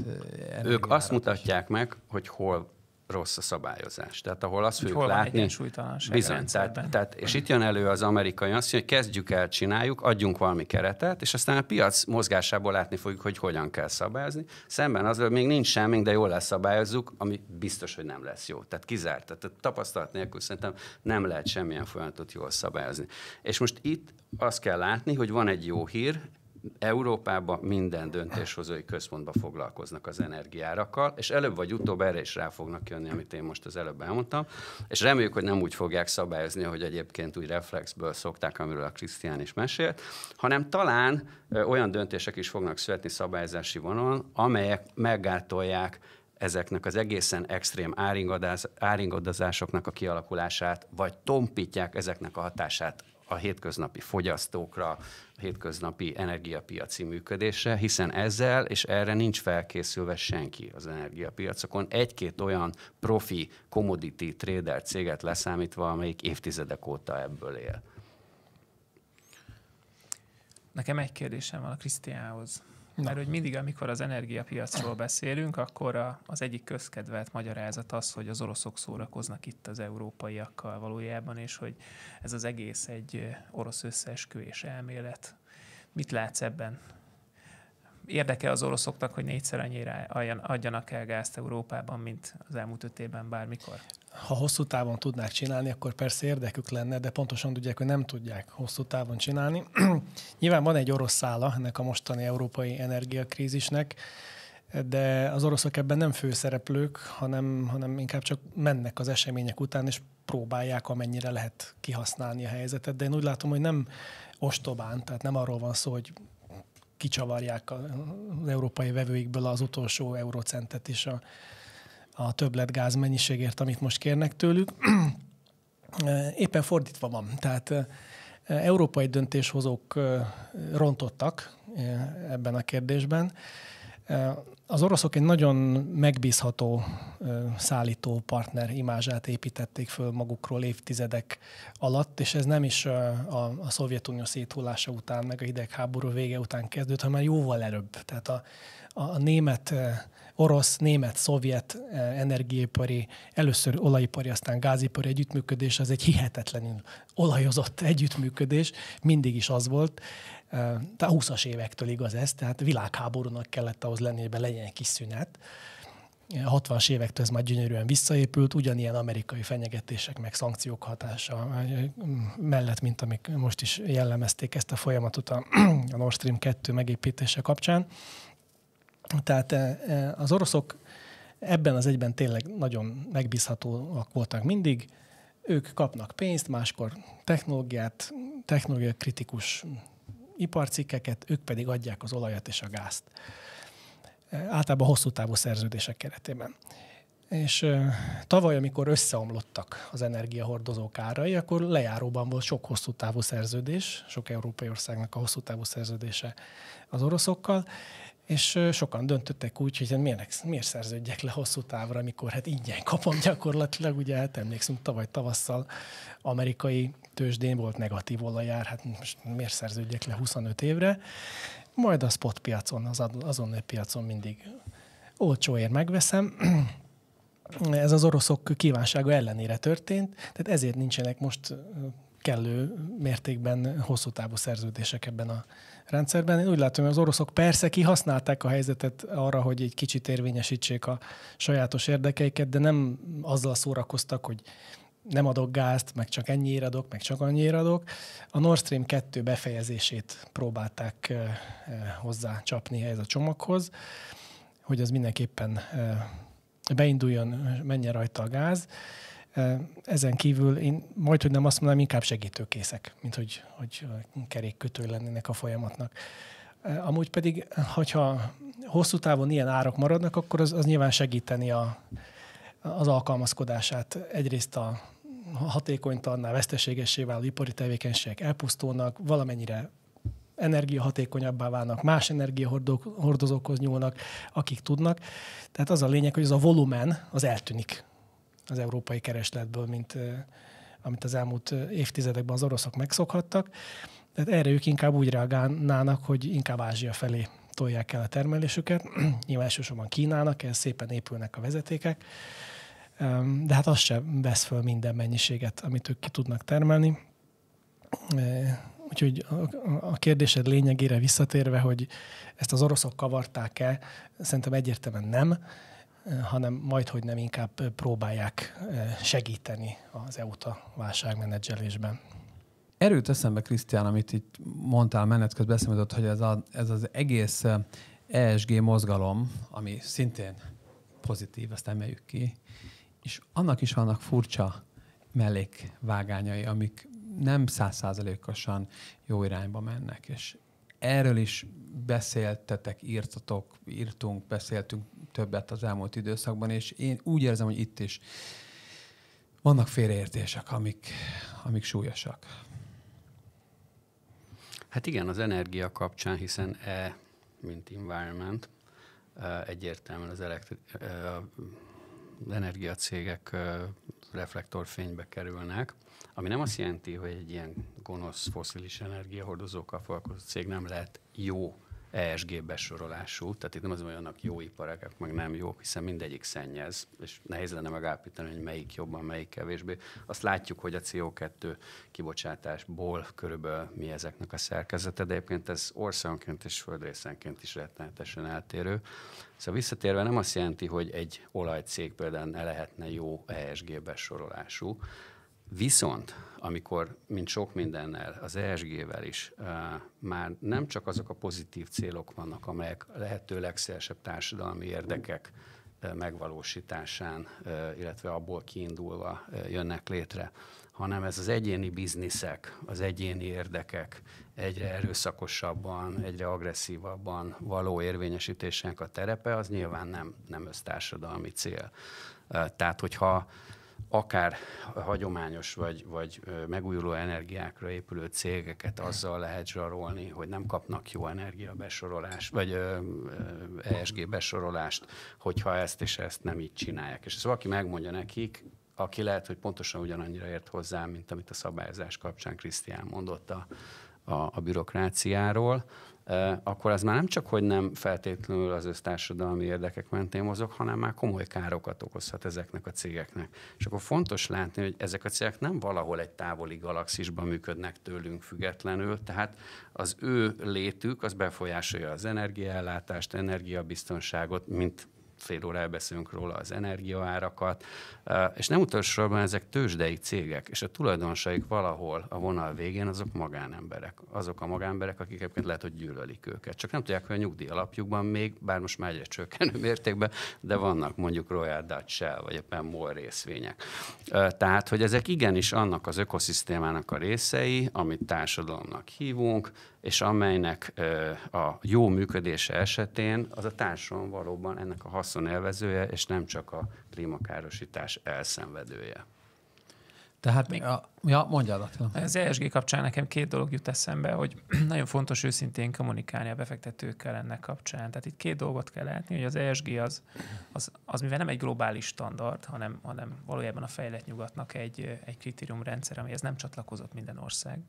eh, Ők azt mutatják meg, hogy hol rossz a szabályozás. Tehát ahol azt fogjuk látni, bizony, tehát, tehát, és itt jön elő az amerikai azt, hogy kezdjük el, csináljuk, adjunk valami keretet, és aztán a piac mozgásából látni fogjuk, hogy hogyan kell szabályozni. Szemben az, hogy még nincs semmi, de jól lesz szabályozzuk, ami biztos, hogy nem lesz jó. Tehát kizárt. Tehát tapasztalat nélkül szerintem nem lehet semmilyen folyamatot jól szabályozni. És most itt azt kell látni, hogy van egy jó hír, Európában minden döntéshozói központba foglalkoznak az energiárakkal, és előbb vagy utóbb erre is rá fognak jönni, amit én most az előbb elmondtam, és reméljük, hogy nem úgy fogják szabályozni, hogy egyébként úgy reflexből szokták, amiről a Krisztián is mesélt, hanem talán olyan döntések is fognak születni szabályozási vonalon, amelyek meggátolják ezeknek az egészen extrém áringadozásoknak a kialakulását, vagy tompítják ezeknek a hatását a hétköznapi fogyasztókra, a hétköznapi energiapiaci működésre, hiszen ezzel és erre nincs felkészülve senki az energiapiacokon. Egy-két olyan profi commodity trader céget leszámítva, amelyik évtizedek óta ebből él. Nekem egy kérdésem van a Krisztiához. Mert hogy mindig, amikor az energiapiacról beszélünk, akkor a, az egyik közkedvelt magyarázat az, hogy az oroszok szórakoznak itt az európaiakkal valójában, és hogy ez az egész egy orosz összeesküvés elmélet. Mit látsz ebben? Érdeke az oroszoknak, hogy négyszer annyira adjanak el gázt Európában, mint az elmúlt öt évben bármikor? ha hosszú távon tudnák csinálni, akkor persze érdekük lenne, de pontosan tudják, hogy nem tudják hosszú távon csinálni. Nyilván van egy orosz szála ennek a mostani európai energiakrízisnek, de az oroszok ebben nem főszereplők, hanem, hanem inkább csak mennek az események után, és próbálják amennyire lehet kihasználni a helyzetet. De én úgy látom, hogy nem ostobán, tehát nem arról van szó, hogy kicsavarják az európai vevőikből az utolsó eurocentet is a a többletgáz mennyiségért, amit most kérnek tőlük. Eh, éppen fordítva van. Tehát eh, európai döntéshozók eh, rontottak ebben a kérdésben. Az oroszok egy nagyon megbízható szállító partner imázsát építették föl magukról évtizedek alatt, és ez nem is a, a Szovjetunió széthullása után, meg a hidegháború vége után kezdődött, hanem jóval előbb. Tehát a, a, a német orosz, német, szovjet e, energiaipari, először olajipari, aztán gázipari együttműködés, az egy hihetetlenül olajozott együttműködés, mindig is az volt. E, tehát 20-as évektől igaz ez, tehát világháborúnak kellett ahhoz lenni, hogy legyen egy kis szünet. 60-as e, évektől ez már gyönyörűen visszaépült, ugyanilyen amerikai fenyegetések meg szankciók hatása mellett, mint amik most is jellemezték ezt a folyamatot a Nord Stream 2 megépítése kapcsán. Tehát e, e, az oroszok ebben az egyben tényleg nagyon megbízhatóak voltak mindig. Ők kapnak pénzt, máskor technológiát, technológia kritikus iparcikkeket, ők pedig adják az olajat és a gázt. E, általában hosszú távú szerződések keretében. És tavaly, amikor összeomlottak az energiahordozók árai, akkor lejáróban volt sok hosszú távú szerződés, sok európai országnak a hosszú távú szerződése az oroszokkal, és sokan döntöttek úgy, hogy hát miért, miért szerződjek le hosszú távra, amikor hát ingyen kapom gyakorlatilag, ugye hát emlékszünk tavaly tavasszal amerikai tőzsdén volt negatív olajár, hát most miért szerződjek le 25 évre, majd a spot piacon, az a piacon mindig olcsóért megveszem, ez az oroszok kívánsága ellenére történt, tehát ezért nincsenek most kellő mértékben hosszú távú szerződések ebben a rendszerben. Én úgy látom, hogy az oroszok persze kihasználták a helyzetet arra, hogy egy kicsit érvényesítsék a sajátos érdekeiket, de nem azzal szórakoztak, hogy nem adok gázt, meg csak ennyire adok, meg csak annyira adok. A Nord Stream 2 befejezését próbálták hozzá csapni ehhez a csomaghoz, hogy az mindenképpen beinduljon, menjen rajta a gáz. Ezen kívül én majd, hogy nem azt mondanám, inkább segítőkészek, mint hogy, hogy kerékkötő lennének a folyamatnak. Amúgy pedig, hogyha hosszú távon ilyen árak maradnak, akkor az, az nyilván segíteni a, az alkalmazkodását egyrészt a hatékonytalannál veszteségessé váló ipari tevékenységek elpusztulnak, valamennyire energiahatékonyabbá válnak, más energiahordozókhoz nyúlnak, akik tudnak. Tehát az a lényeg, hogy ez a volumen az eltűnik az európai keresletből, mint amit az elmúlt évtizedekben az oroszok megszokhattak. Tehát erre ők inkább úgy reagálnának, hogy inkább Ázsia felé tolják el a termelésüket. Nyilván elsősorban Kínának, ez szépen épülnek a vezetékek, de hát az sem vesz föl minden mennyiséget, amit ők ki tudnak termelni. Úgyhogy a kérdésed lényegére visszatérve, hogy ezt az oroszok kavarták-e, szerintem egyértelműen nem hanem majdhogy nem inkább próbálják segíteni az EUTA válságmenedzselésben. Erőt eszembe, Krisztián, amit itt mondtál menet közben eszembe jutott, hogy ez, a, ez az egész ESG mozgalom, ami szintén pozitív, ezt emeljük ki, és annak is vannak furcsa mellékvágányai, amik nem százszázalékosan jó irányba mennek, és erről is beszéltetek, írtatok, írtunk, beszéltünk többet az elmúlt időszakban, és én úgy érzem, hogy itt is vannak félreértések, amik, amik súlyosak. Hát igen, az energia kapcsán, hiszen E, mint environment, e, egyértelműen az, elektri- e, az energiacégek e, reflektorfénybe kerülnek, ami nem azt jelenti, hogy egy ilyen gonosz foszilis energiahordozókkal foglalkozó cég nem lehet jó ESG besorolású, tehát itt nem az annak jó iparágak, meg nem jók, hiszen mindegyik szennyez, és nehéz lenne megállapítani, hogy melyik jobban, melyik kevésbé. Azt látjuk, hogy a CO2 kibocsátásból körülbelül mi ezeknek a szerkezete, de egyébként ez országonként és földrészenként is rettenetesen eltérő. Szóval visszatérve nem azt jelenti, hogy egy olajcég például ne lehetne jó ESG besorolású, Viszont, amikor, mint sok mindennel, az ESG-vel is uh, már nem csak azok a pozitív célok vannak, amelyek lehető legszélesebb társadalmi érdekek uh, megvalósításán, uh, illetve abból kiindulva uh, jönnek létre, hanem ez az egyéni bizniszek, az egyéni érdekek egyre erőszakosabban, egyre agresszívabban való érvényesítésének a terepe, az nyilván nem, nem össztársadalmi cél. Tehát, hogyha akár hagyományos vagy, vagy megújuló energiákra épülő cégeket azzal lehet zsarolni, hogy nem kapnak jó energiabesorolást, vagy ESG besorolást, hogyha ezt és ezt nem így csinálják. És ez valaki megmondja nekik, aki lehet, hogy pontosan ugyanannyira ért hozzá, mint amit a szabályozás kapcsán Krisztián mondott a, a, a bürokráciáról, akkor az már nem csak, hogy nem feltétlenül az össztársadalmi érdekek mentén mozog, hanem már komoly károkat okozhat ezeknek a cégeknek. És akkor fontos látni, hogy ezek a cégek nem valahol egy távoli galaxisban működnek tőlünk függetlenül, tehát az ő létük az befolyásolja az energiaellátást, energiabiztonságot, mint fél óra elbeszélünk róla az energiaárakat, és nem sorban ezek tőzsdei cégek, és a tulajdonsaik valahol a vonal végén azok magánemberek. Azok a magánemberek, akik egyébként lehet, hogy gyűlölik őket. Csak nem tudják, hogy a nyugdíj alapjukban még, bár most már egyre csökkenő mértékben, de vannak mondjuk Royal Dutch Shell, vagy éppen MOL részvények. Tehát, hogy ezek igenis annak az ökoszisztémának a részei, amit társadalomnak hívunk, és amelynek a jó működése esetén az a társadalom valóban ennek a haszonélvezője, és nem csak a klímakárosítás elszenvedője. Tehát még... A, ja, mondjál, Az ESG kapcsán nekem két dolog jut eszembe, hogy nagyon fontos őszintén kommunikálni a befektetőkkel ennek kapcsán. Tehát itt két dolgot kell látni, hogy az ESG az, az, az mivel nem egy globális standard, hanem, hanem valójában a fejlett nyugatnak egy, egy kritériumrendszer, amihez nem csatlakozott minden ország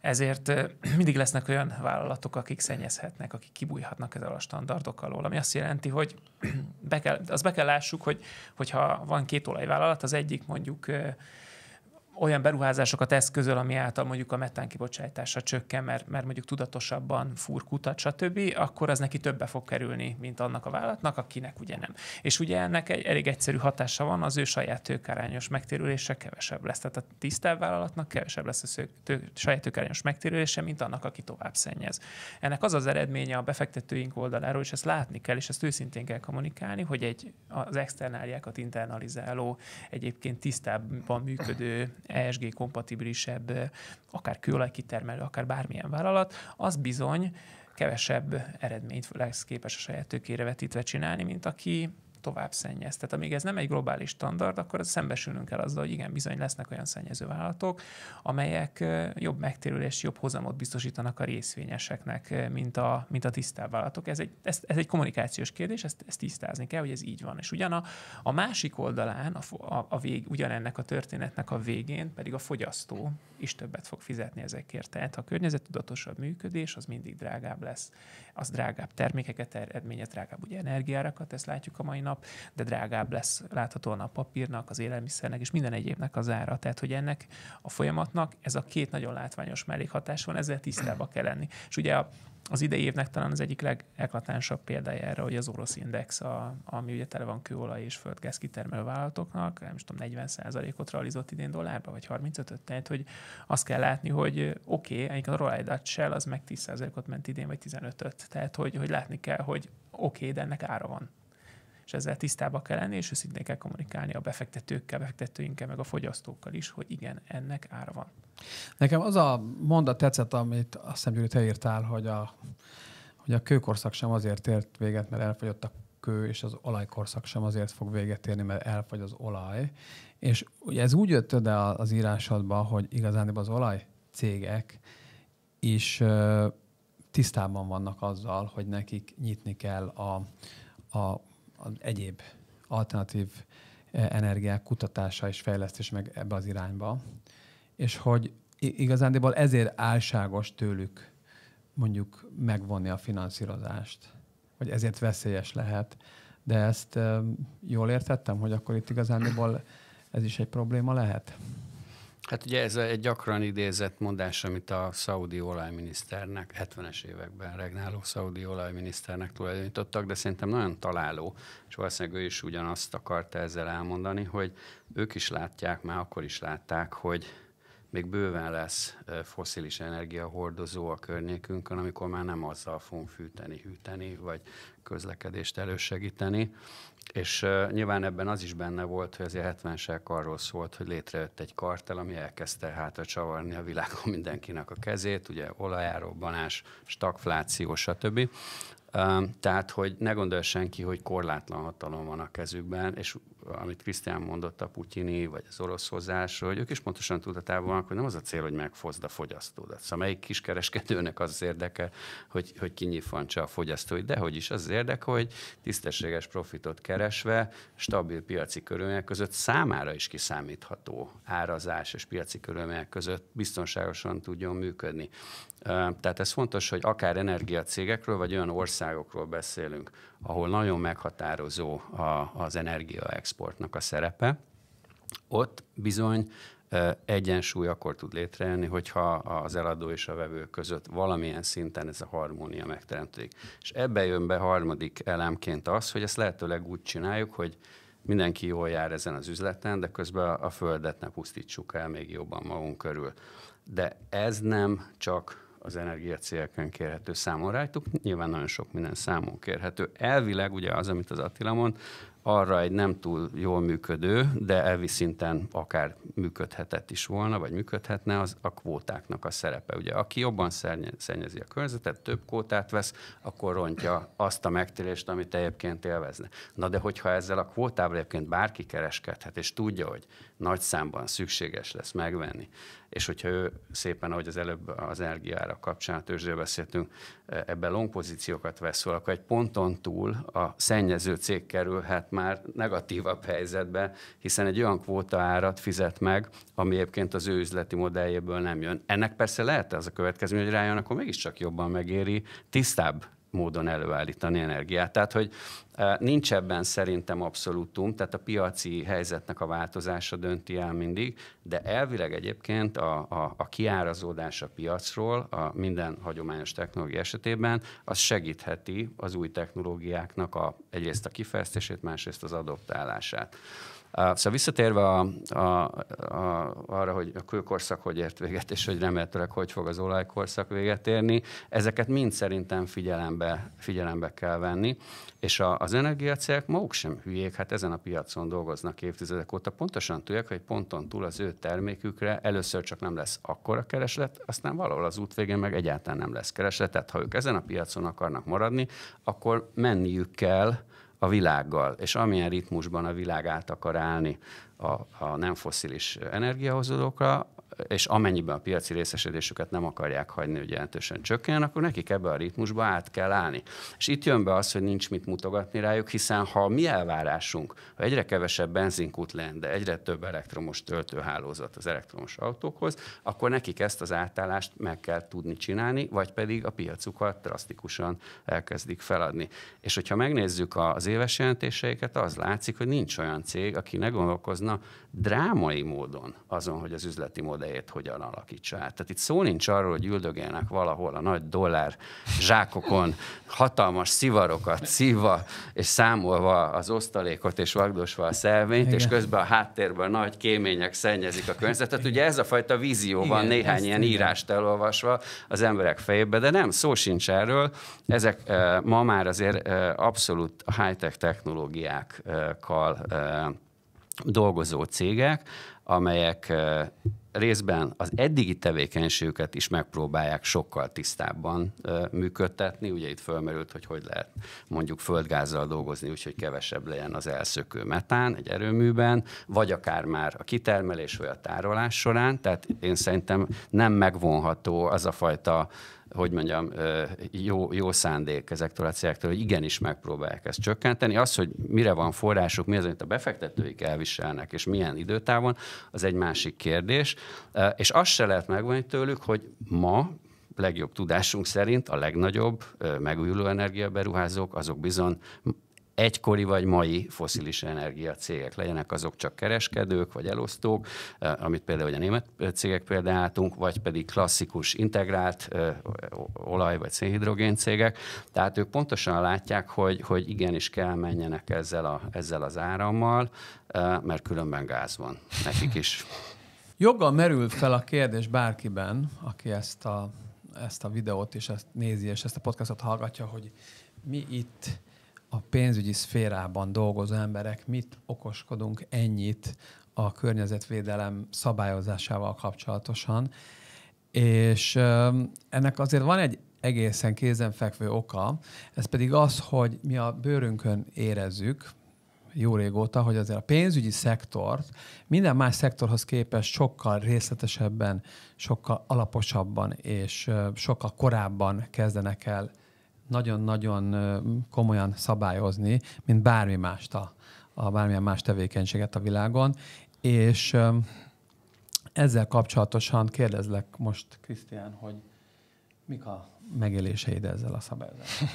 ezért mindig lesznek olyan vállalatok, akik szennyezhetnek, akik kibújhatnak ezzel a standardok alól, ami azt jelenti, hogy be kell, az be kell lássuk, hogy hogyha van két olajvállalat, az egyik mondjuk olyan beruházásokat eszközöl, ami által mondjuk a metán kibocsátása csökken, mert, mert mondjuk tudatosabban fúr kutat, stb., akkor az neki többe fog kerülni, mint annak a vállalatnak, akinek ugye nem. És ugye ennek egy elég egyszerű hatása van, az ő saját tőkárányos megtérülése kevesebb lesz. Tehát a tisztább vállalatnak kevesebb lesz a szők, tő, saját tőkárányos megtérülése, mint annak, aki tovább szennyez. Ennek az az eredménye a befektetőink oldaláról, és ezt látni kell, és ezt őszintén kell kommunikálni, hogy egy az externáliákat internalizáló, egyébként tisztábban működő ESG kompatibilisebb, akár kőolajkitermelő, akár bármilyen vállalat, az bizony kevesebb eredményt lesz képes a saját tökére vetítve csinálni, mint aki tovább szennyez. Tehát amíg ez nem egy globális standard, akkor szembesülnünk kell azzal, hogy igen, bizony lesznek olyan szennyező vállalatok, amelyek jobb megtérülést, jobb hozamot biztosítanak a részvényeseknek, mint a, mint a tisztább vállalatok. Ez egy, ez, ez egy kommunikációs kérdés, ezt, ezt tisztázni kell, hogy ez így van. És ugyan a, a másik oldalán, a, a, a vég, ugyanennek a történetnek a végén pedig a fogyasztó, is többet fog fizetni ezekért. Tehát a környezettudatosabb működés az mindig drágább lesz. Az drágább termékeket eredményez, drágább ugye energiárakat, ezt látjuk a mai nap, de drágább lesz láthatóan a papírnak, az élelmiszernek és minden egyébnek az ára. Tehát, hogy ennek a folyamatnak ez a két nagyon látványos mellékhatás van, ezzel tisztába kell lenni. És ugye a, az idei évnek talán az egyik legeklatánsabb példája erre, hogy az orosz index, a, ami ugye tele van kőolaj és földgáz kitermelő vállalatoknak, nem is tudom, 40%-ot realizott idén dollárba, vagy 35-öt, tehát hogy azt kell látni, hogy oké, okay, a Royal Dutch Shell az meg 10%-ot ment idén, vagy 15-öt, tehát hogy, hogy látni kell, hogy oké, okay, de ennek ára van és ezzel tisztába kell lenni, és őszintén kell kommunikálni a befektetőkkel, befektetőinkkel, meg a fogyasztókkal is, hogy igen, ennek ára van. Nekem az a mondat tetszett, amit azt hiszem, Gyuri, te írtál, hogy a, hogy a kőkorszak sem azért ért véget, mert elfogyott a kő, és az olajkorszak sem azért fog véget érni, mert elfogy az olaj. És ugye ez úgy jött oda az írásodba, hogy igazán az olaj cégek is tisztában vannak azzal, hogy nekik nyitni kell a, a az egyéb alternatív eh, energiák kutatása és fejlesztés meg ebbe az irányba, és hogy igazándiból ezért álságos tőlük mondjuk megvonni a finanszírozást, vagy ezért veszélyes lehet. De ezt eh, jól értettem, hogy akkor itt igazándiból ez is egy probléma lehet? Hát ugye ez egy gyakran idézett mondás, amit a szaudi olajminiszternek, 70-es években regnáló szaudi olajminiszternek tulajdonítottak, de szerintem nagyon találó, és valószínűleg ő is ugyanazt akarta ezzel elmondani, hogy ők is látják, már akkor is látták, hogy még bőven lesz foszilis energiahordozó a környékünkön, amikor már nem azzal fogunk fűteni, hűteni, vagy közlekedést elősegíteni, és nyilván ebben az is benne volt, hogy az 70-sek arról szólt, hogy létrejött egy kartel, ami elkezdte hátra csavarni a világon mindenkinek a kezét, ugye olajárobbanás, stagfláció, stb. Tehát, hogy ne gondol senki, hogy korlátlan hatalom van a kezükben, és amit Krisztián mondott, a putyini, vagy az orosz hogy ők is pontosan tudatában vannak, hogy nem az a cél, hogy megfozd a fogyasztódat. Szóval melyik kiskereskedőnek az, az érdeke, hogy, hogy kinyifantsa a fogyasztóit, de hogy is az érdeke, hogy tisztességes profitot keresve, stabil piaci körülmények között számára is kiszámítható árazás és piaci körülmények között biztonságosan tudjon működni. Tehát ez fontos, hogy akár energiacégekről, vagy olyan országokról beszélünk, ahol nagyon meghatározó a, az energiaexportnak a szerepe, ott bizony egyensúly akkor tud létrejönni, hogyha az eladó és a vevő között valamilyen szinten ez a harmónia megteremtődik. És ebbe jön be harmadik elemként az, hogy ezt lehetőleg úgy csináljuk, hogy mindenki jól jár ezen az üzleten, de közben a földet ne pusztítsuk el még jobban magunk körül. De ez nem csak az energia célkön kérhető számon rájtuk. Nyilván nagyon sok minden számon kérhető. Elvileg ugye az, amit az Attila mond, arra egy nem túl jól működő, de elvi szinten akár működhetett is volna, vagy működhetne, az a kvótáknak a szerepe. Ugye, aki jobban szennyezi a környezetet, több kvótát vesz, akkor rontja azt a megtérést, amit egyébként élvezne. Na de hogyha ezzel a kvótával egyébként bárki kereskedhet, és tudja, hogy nagy számban szükséges lesz megvenni, és hogyha ő szépen, ahogy az előbb az energiára kapcsán a beszéltünk, ebben long pozíciókat vesz akkor egy ponton túl a szennyező cég kerülhet már negatívabb helyzetbe, hiszen egy olyan kvóta árat fizet meg, ami egyébként az ő üzleti modelljéből nem jön. Ennek persze lehet az a következmény, hogy rájön, akkor mégiscsak jobban megéri tisztább módon előállítani energiát. Tehát, hogy e, nincs ebben szerintem abszolútum, tehát a piaci helyzetnek a változása dönti el mindig, de elvileg egyébként a, a, a kiárazódás a piacról a minden hagyományos technológia esetében, az segítheti az új technológiáknak a, egyrészt a kifejlesztését, másrészt az adoptálását. Szóval visszatérve a, a, a, arra, hogy a külkorszak hogy ért véget, és hogy remélhetőleg hogy fog az olajkorszak véget érni, ezeket mind szerintem figyelembe, figyelembe kell venni. És a, az energiacégek maguk sem hülyék, hát ezen a piacon dolgoznak évtizedek óta, pontosan tudják, hogy ponton túl az ő termékükre először csak nem lesz akkora kereslet, aztán valahol az út végén meg egyáltalán nem lesz kereslet. Tehát ha ők ezen a piacon akarnak maradni, akkor menniük kell a világgal, és amilyen ritmusban a világ át akar állni a, a nem foszilis energiahozódókra, és amennyiben a piaci részesedésüket nem akarják hagyni, hogy jelentősen csökkenjen, akkor nekik ebbe a ritmusba át kell állni. És itt jön be az, hogy nincs mit mutogatni rájuk, hiszen ha a mi elvárásunk, ha egyre kevesebb benzinkút lenne, de egyre több elektromos töltőhálózat az elektromos autókhoz, akkor nekik ezt az átállást meg kell tudni csinálni, vagy pedig a piacukat drasztikusan elkezdik feladni. És hogyha megnézzük az éves jelentéseiket, az látszik, hogy nincs olyan cég, aki ne gondolkozna drámai módon azon, hogy az üzleti modell érdekeit hogyan alakítsa át. Tehát itt szó nincs arról, hogy üldögélnek valahol a nagy dollár zsákokon hatalmas szivarokat szívva, és számolva az osztalékot, és vagdosva a szelvényt, Igen. és közben a háttérben nagy kémények szennyezik a környezetet. Ugye ez a fajta vízió van Igen, néhány ilyen igen. írást elolvasva az emberek fejébe, de nem, szó sincs erről. Ezek ma már azért abszolút high-tech technológiákkal dolgozó cégek, amelyek részben az eddigi tevékenységüket is megpróbálják sokkal tisztábban ö, működtetni. Ugye itt fölmerült, hogy hogy lehet mondjuk földgázzal dolgozni, úgyhogy kevesebb legyen az elszökő metán egy erőműben, vagy akár már a kitermelés vagy a tárolás során. Tehát én szerintem nem megvonható az a fajta hogy mondjam, jó, jó szándék ezektől a cégektől, hogy igenis megpróbálják ezt csökkenteni. Az, hogy mire van forrásuk, mi az, amit a befektetőik elviselnek, és milyen időtávon, az egy másik kérdés. És azt se lehet megvonni tőlük, hogy ma legjobb tudásunk szerint a legnagyobb megújuló energiaberuházók, azok bizony egykori vagy mai foszilis energia cégek, legyenek azok csak kereskedők vagy elosztók, amit például a német cégek példáltunk, vagy pedig klasszikus integrált olaj- vagy szénhidrogén cégek. Tehát ők pontosan látják, hogy, hogy igenis kell menjenek ezzel, a, ezzel az árammal, mert különben gáz van nekik is. Joggal merül fel a kérdés bárkiben, aki ezt a, ezt a videót és ezt nézi, és ezt a podcastot hallgatja, hogy mi itt a pénzügyi szférában dolgozó emberek mit okoskodunk ennyit a környezetvédelem szabályozásával kapcsolatosan. És ennek azért van egy egészen kézenfekvő oka, ez pedig az, hogy mi a bőrünkön érezzük, jó régóta, hogy azért a pénzügyi szektort minden más szektorhoz képest sokkal részletesebben, sokkal alaposabban és sokkal korábban kezdenek el nagyon-nagyon komolyan szabályozni, mint bármi mást a, a bármilyen más tevékenységet a világon, és ezzel kapcsolatosan kérdezlek most, Krisztián, hogy mik a megéléseid ezzel a szabályozással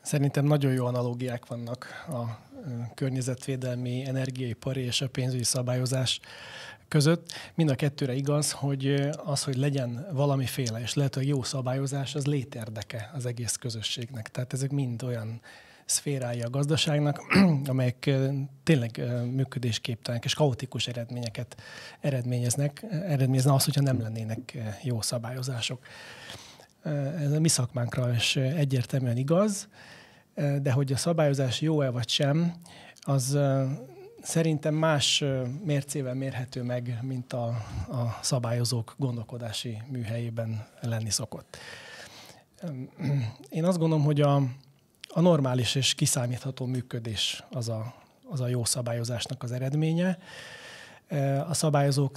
Szerintem nagyon jó analógiák vannak a környezetvédelmi, energiaipari és a pénzügyi szabályozás között. Mind a kettőre igaz, hogy az, hogy legyen valamiféle, és lehet, hogy jó szabályozás, az létérdeke az egész közösségnek. Tehát ezek mind olyan szférája a gazdaságnak, amelyek tényleg működésképtelenek és kaotikus eredményeket eredményeznek, eredményezne az, hogyha nem lennének jó szabályozások. Ez a mi szakmánkra is egyértelműen igaz, de hogy a szabályozás jó-e vagy sem, az szerintem más mércével mérhető meg, mint a, a szabályozók gondolkodási műhelyében lenni szokott. Én azt gondolom, hogy a, a normális és kiszámítható működés az a, az a jó szabályozásnak az eredménye. A szabályozók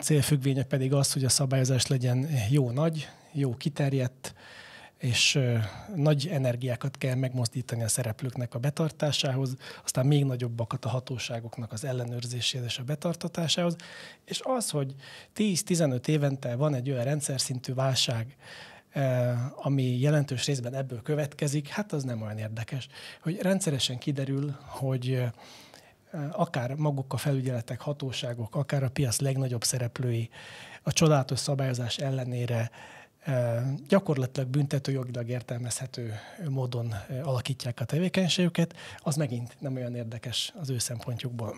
célfüggvénye pedig az, hogy a szabályozás legyen jó nagy, jó kiterjedt, és nagy energiákat kell megmozdítani a szereplőknek a betartásához, aztán még nagyobbakat a hatóságoknak az ellenőrzéséhez és a betartatásához, és az, hogy 10-15 évente van egy olyan rendszer szintű válság, ami jelentős részben ebből következik, hát az nem olyan érdekes, hogy rendszeresen kiderül, hogy akár maguk a felügyeletek, hatóságok, akár a piac legnagyobb szereplői a csodálatos szabályozás ellenére gyakorlatilag büntető jogilag értelmezhető módon alakítják a tevékenységüket, az megint nem olyan érdekes az ő szempontjukból.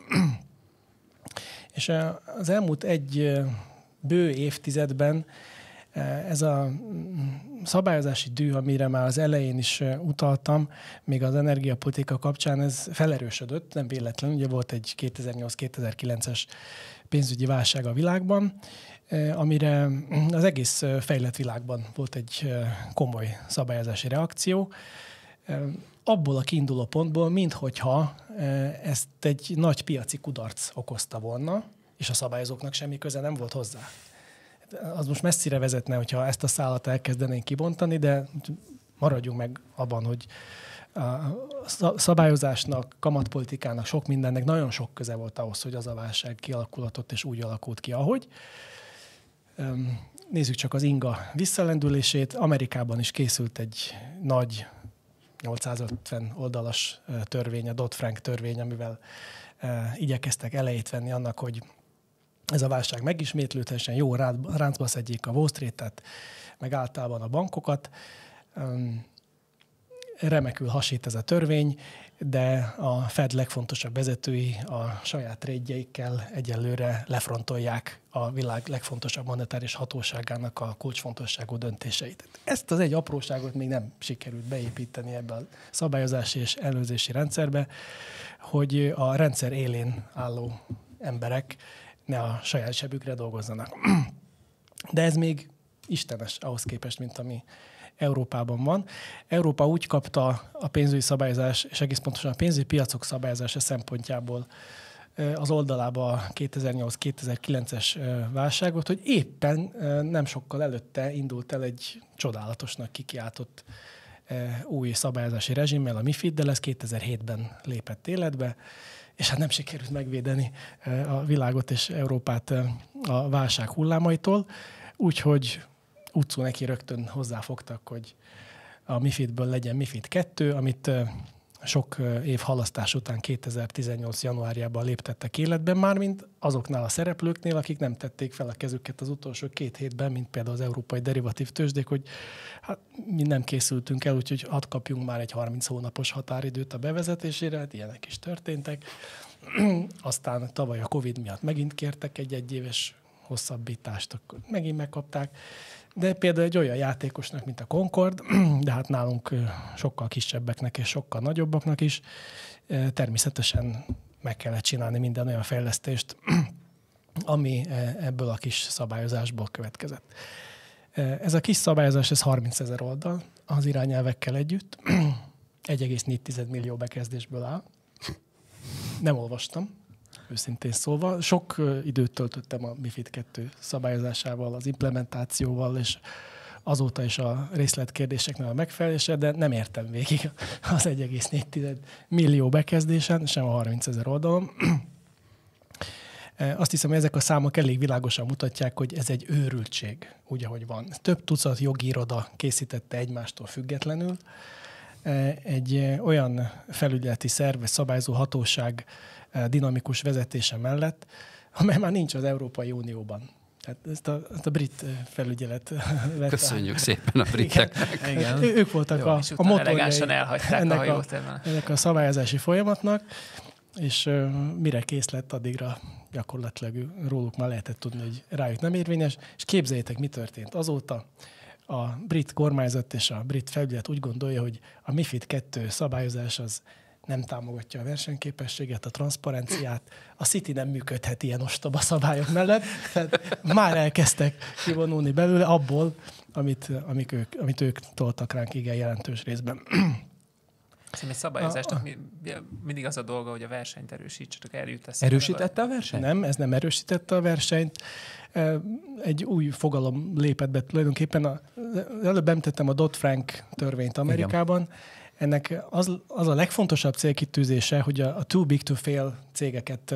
És az elmúlt egy bő évtizedben ez a mm, szabályozási dű, amire már az elején is utaltam, még az energiapolitika kapcsán ez felerősödött, nem véletlenül, ugye volt egy 2008-2009-es pénzügyi válság a világban, Eh, amire hm, az egész eh, fejlett világban volt egy eh, komoly szabályozási reakció. Abból a kiinduló pontból, minthogyha ezt egy nagy piaci kudarc okozta volna, és a szabályozóknak semmi köze nem volt hozzá. Az most messzire vezetne, hogyha ezt a szállat elkezdenénk kibontani, de maradjunk meg abban, hogy a szabályozásnak, kamatpolitikának, sok mindennek nagyon sok köze volt ahhoz, hogy az a válság kialakulatott és úgy alakult ki, ahogy. Nézzük csak az inga visszalendülését. Amerikában is készült egy nagy 850 oldalas törvény, a Dodd-Frank törvény, amivel igyekeztek elejét venni annak, hogy ez a válság megismétlődhessen, jó ráncba szedjék a Wall Street-et, meg általában a bankokat. Remekül hasít ez a törvény, de a Fed legfontosabb vezetői a saját rédjeikkel egyelőre lefrontolják a világ legfontosabb monetáris hatóságának a kulcsfontosságú döntéseit. Ezt az egy apróságot még nem sikerült beépíteni ebbe a szabályozási és előzési rendszerbe, hogy a rendszer élén álló emberek ne a saját sebükre dolgozzanak. De ez még istenes ahhoz képest, mint ami Európában van. Európa úgy kapta a pénzügyi szabályzás, és egész pontosan a pénzügyi piacok szabályzása szempontjából az oldalába a 2008-2009-es válságot, hogy éppen nem sokkal előtte indult el egy csodálatosnak kikiáltott új szabályozási rezsimmel, a MIFID, de ez 2007-ben lépett életbe, és hát nem sikerült megvédeni a világot és Európát a válság hullámaitól, úgyhogy utcó neki rögtön hozzáfogtak, hogy a mifitből legyen mifit 2, amit sok év halasztás után 2018. januárjában léptettek életben, mármint azoknál a szereplőknél, akik nem tették fel a kezüket az utolsó két hétben, mint például az európai derivatív tőzsdék, hogy hát mi nem készültünk el, úgyhogy hadd kapjunk már egy 30 hónapos határidőt a bevezetésére, hát ilyenek is történtek. Aztán tavaly a Covid miatt megint kértek egy egyéves hosszabbítást, akkor megint megkapták de például egy olyan játékosnak, mint a Concord, de hát nálunk sokkal kisebbeknek és sokkal nagyobbaknak is, természetesen meg kellett csinálni minden olyan fejlesztést, ami ebből a kis szabályozásból következett. Ez a kis szabályozás, ez 30 ezer oldal az irányelvekkel együtt, 1,4 millió bekezdésből áll. Nem olvastam, őszintén szólva. Sok időt töltöttem a MIFID 2 szabályozásával, az implementációval, és azóta is a részletkérdéseknek a megfelelése, de nem értem végig az 1,4 millió bekezdésen, sem a 30 ezer oldalon. Azt hiszem, hogy ezek a számok elég világosan mutatják, hogy ez egy őrültség, úgy ahogy van. Több tucat jogiroda készítette egymástól függetlenül. Egy olyan felügyeleti szerve szabályzó hatóság Eh, dinamikus vezetése mellett, amely már nincs az Európai Unióban. Tehát ezt a, ezt a brit eh, felügyelet eh, vett. Köszönjük szépen a briteknek. Igen. Igen. ők voltak Jó, a, a motorjai ennek a, ennek a szabályozási folyamatnak, és uh, mire kész lett addigra gyakorlatilag róluk már lehetett tudni, hogy rájuk nem érvényes, és képzeljétek, mi történt azóta. A brit kormányzat és a brit felügyelet úgy gondolja, hogy a MIFID 2 szabályozás az nem támogatja a versenyképességet, a transzparenciát, a City nem működhet ilyen ostoba szabályok mellett, tehát már elkezdtek kivonulni belőle abból, amit, amik ők, amit ők toltak ránk igen jelentős részben. Szerintem egy szabályozást, mindig az a dolga, hogy a versenyt erősítsetek, erőtesz. Erősítette a versenyt? Nem, ez nem erősítette a versenyt. Egy új fogalom lépett be tulajdonképpen. A, előbb említettem a Dodd-Frank törvényt Amerikában. Igen ennek az, az a legfontosabb célkitűzése, hogy a, a too big to fail cégeket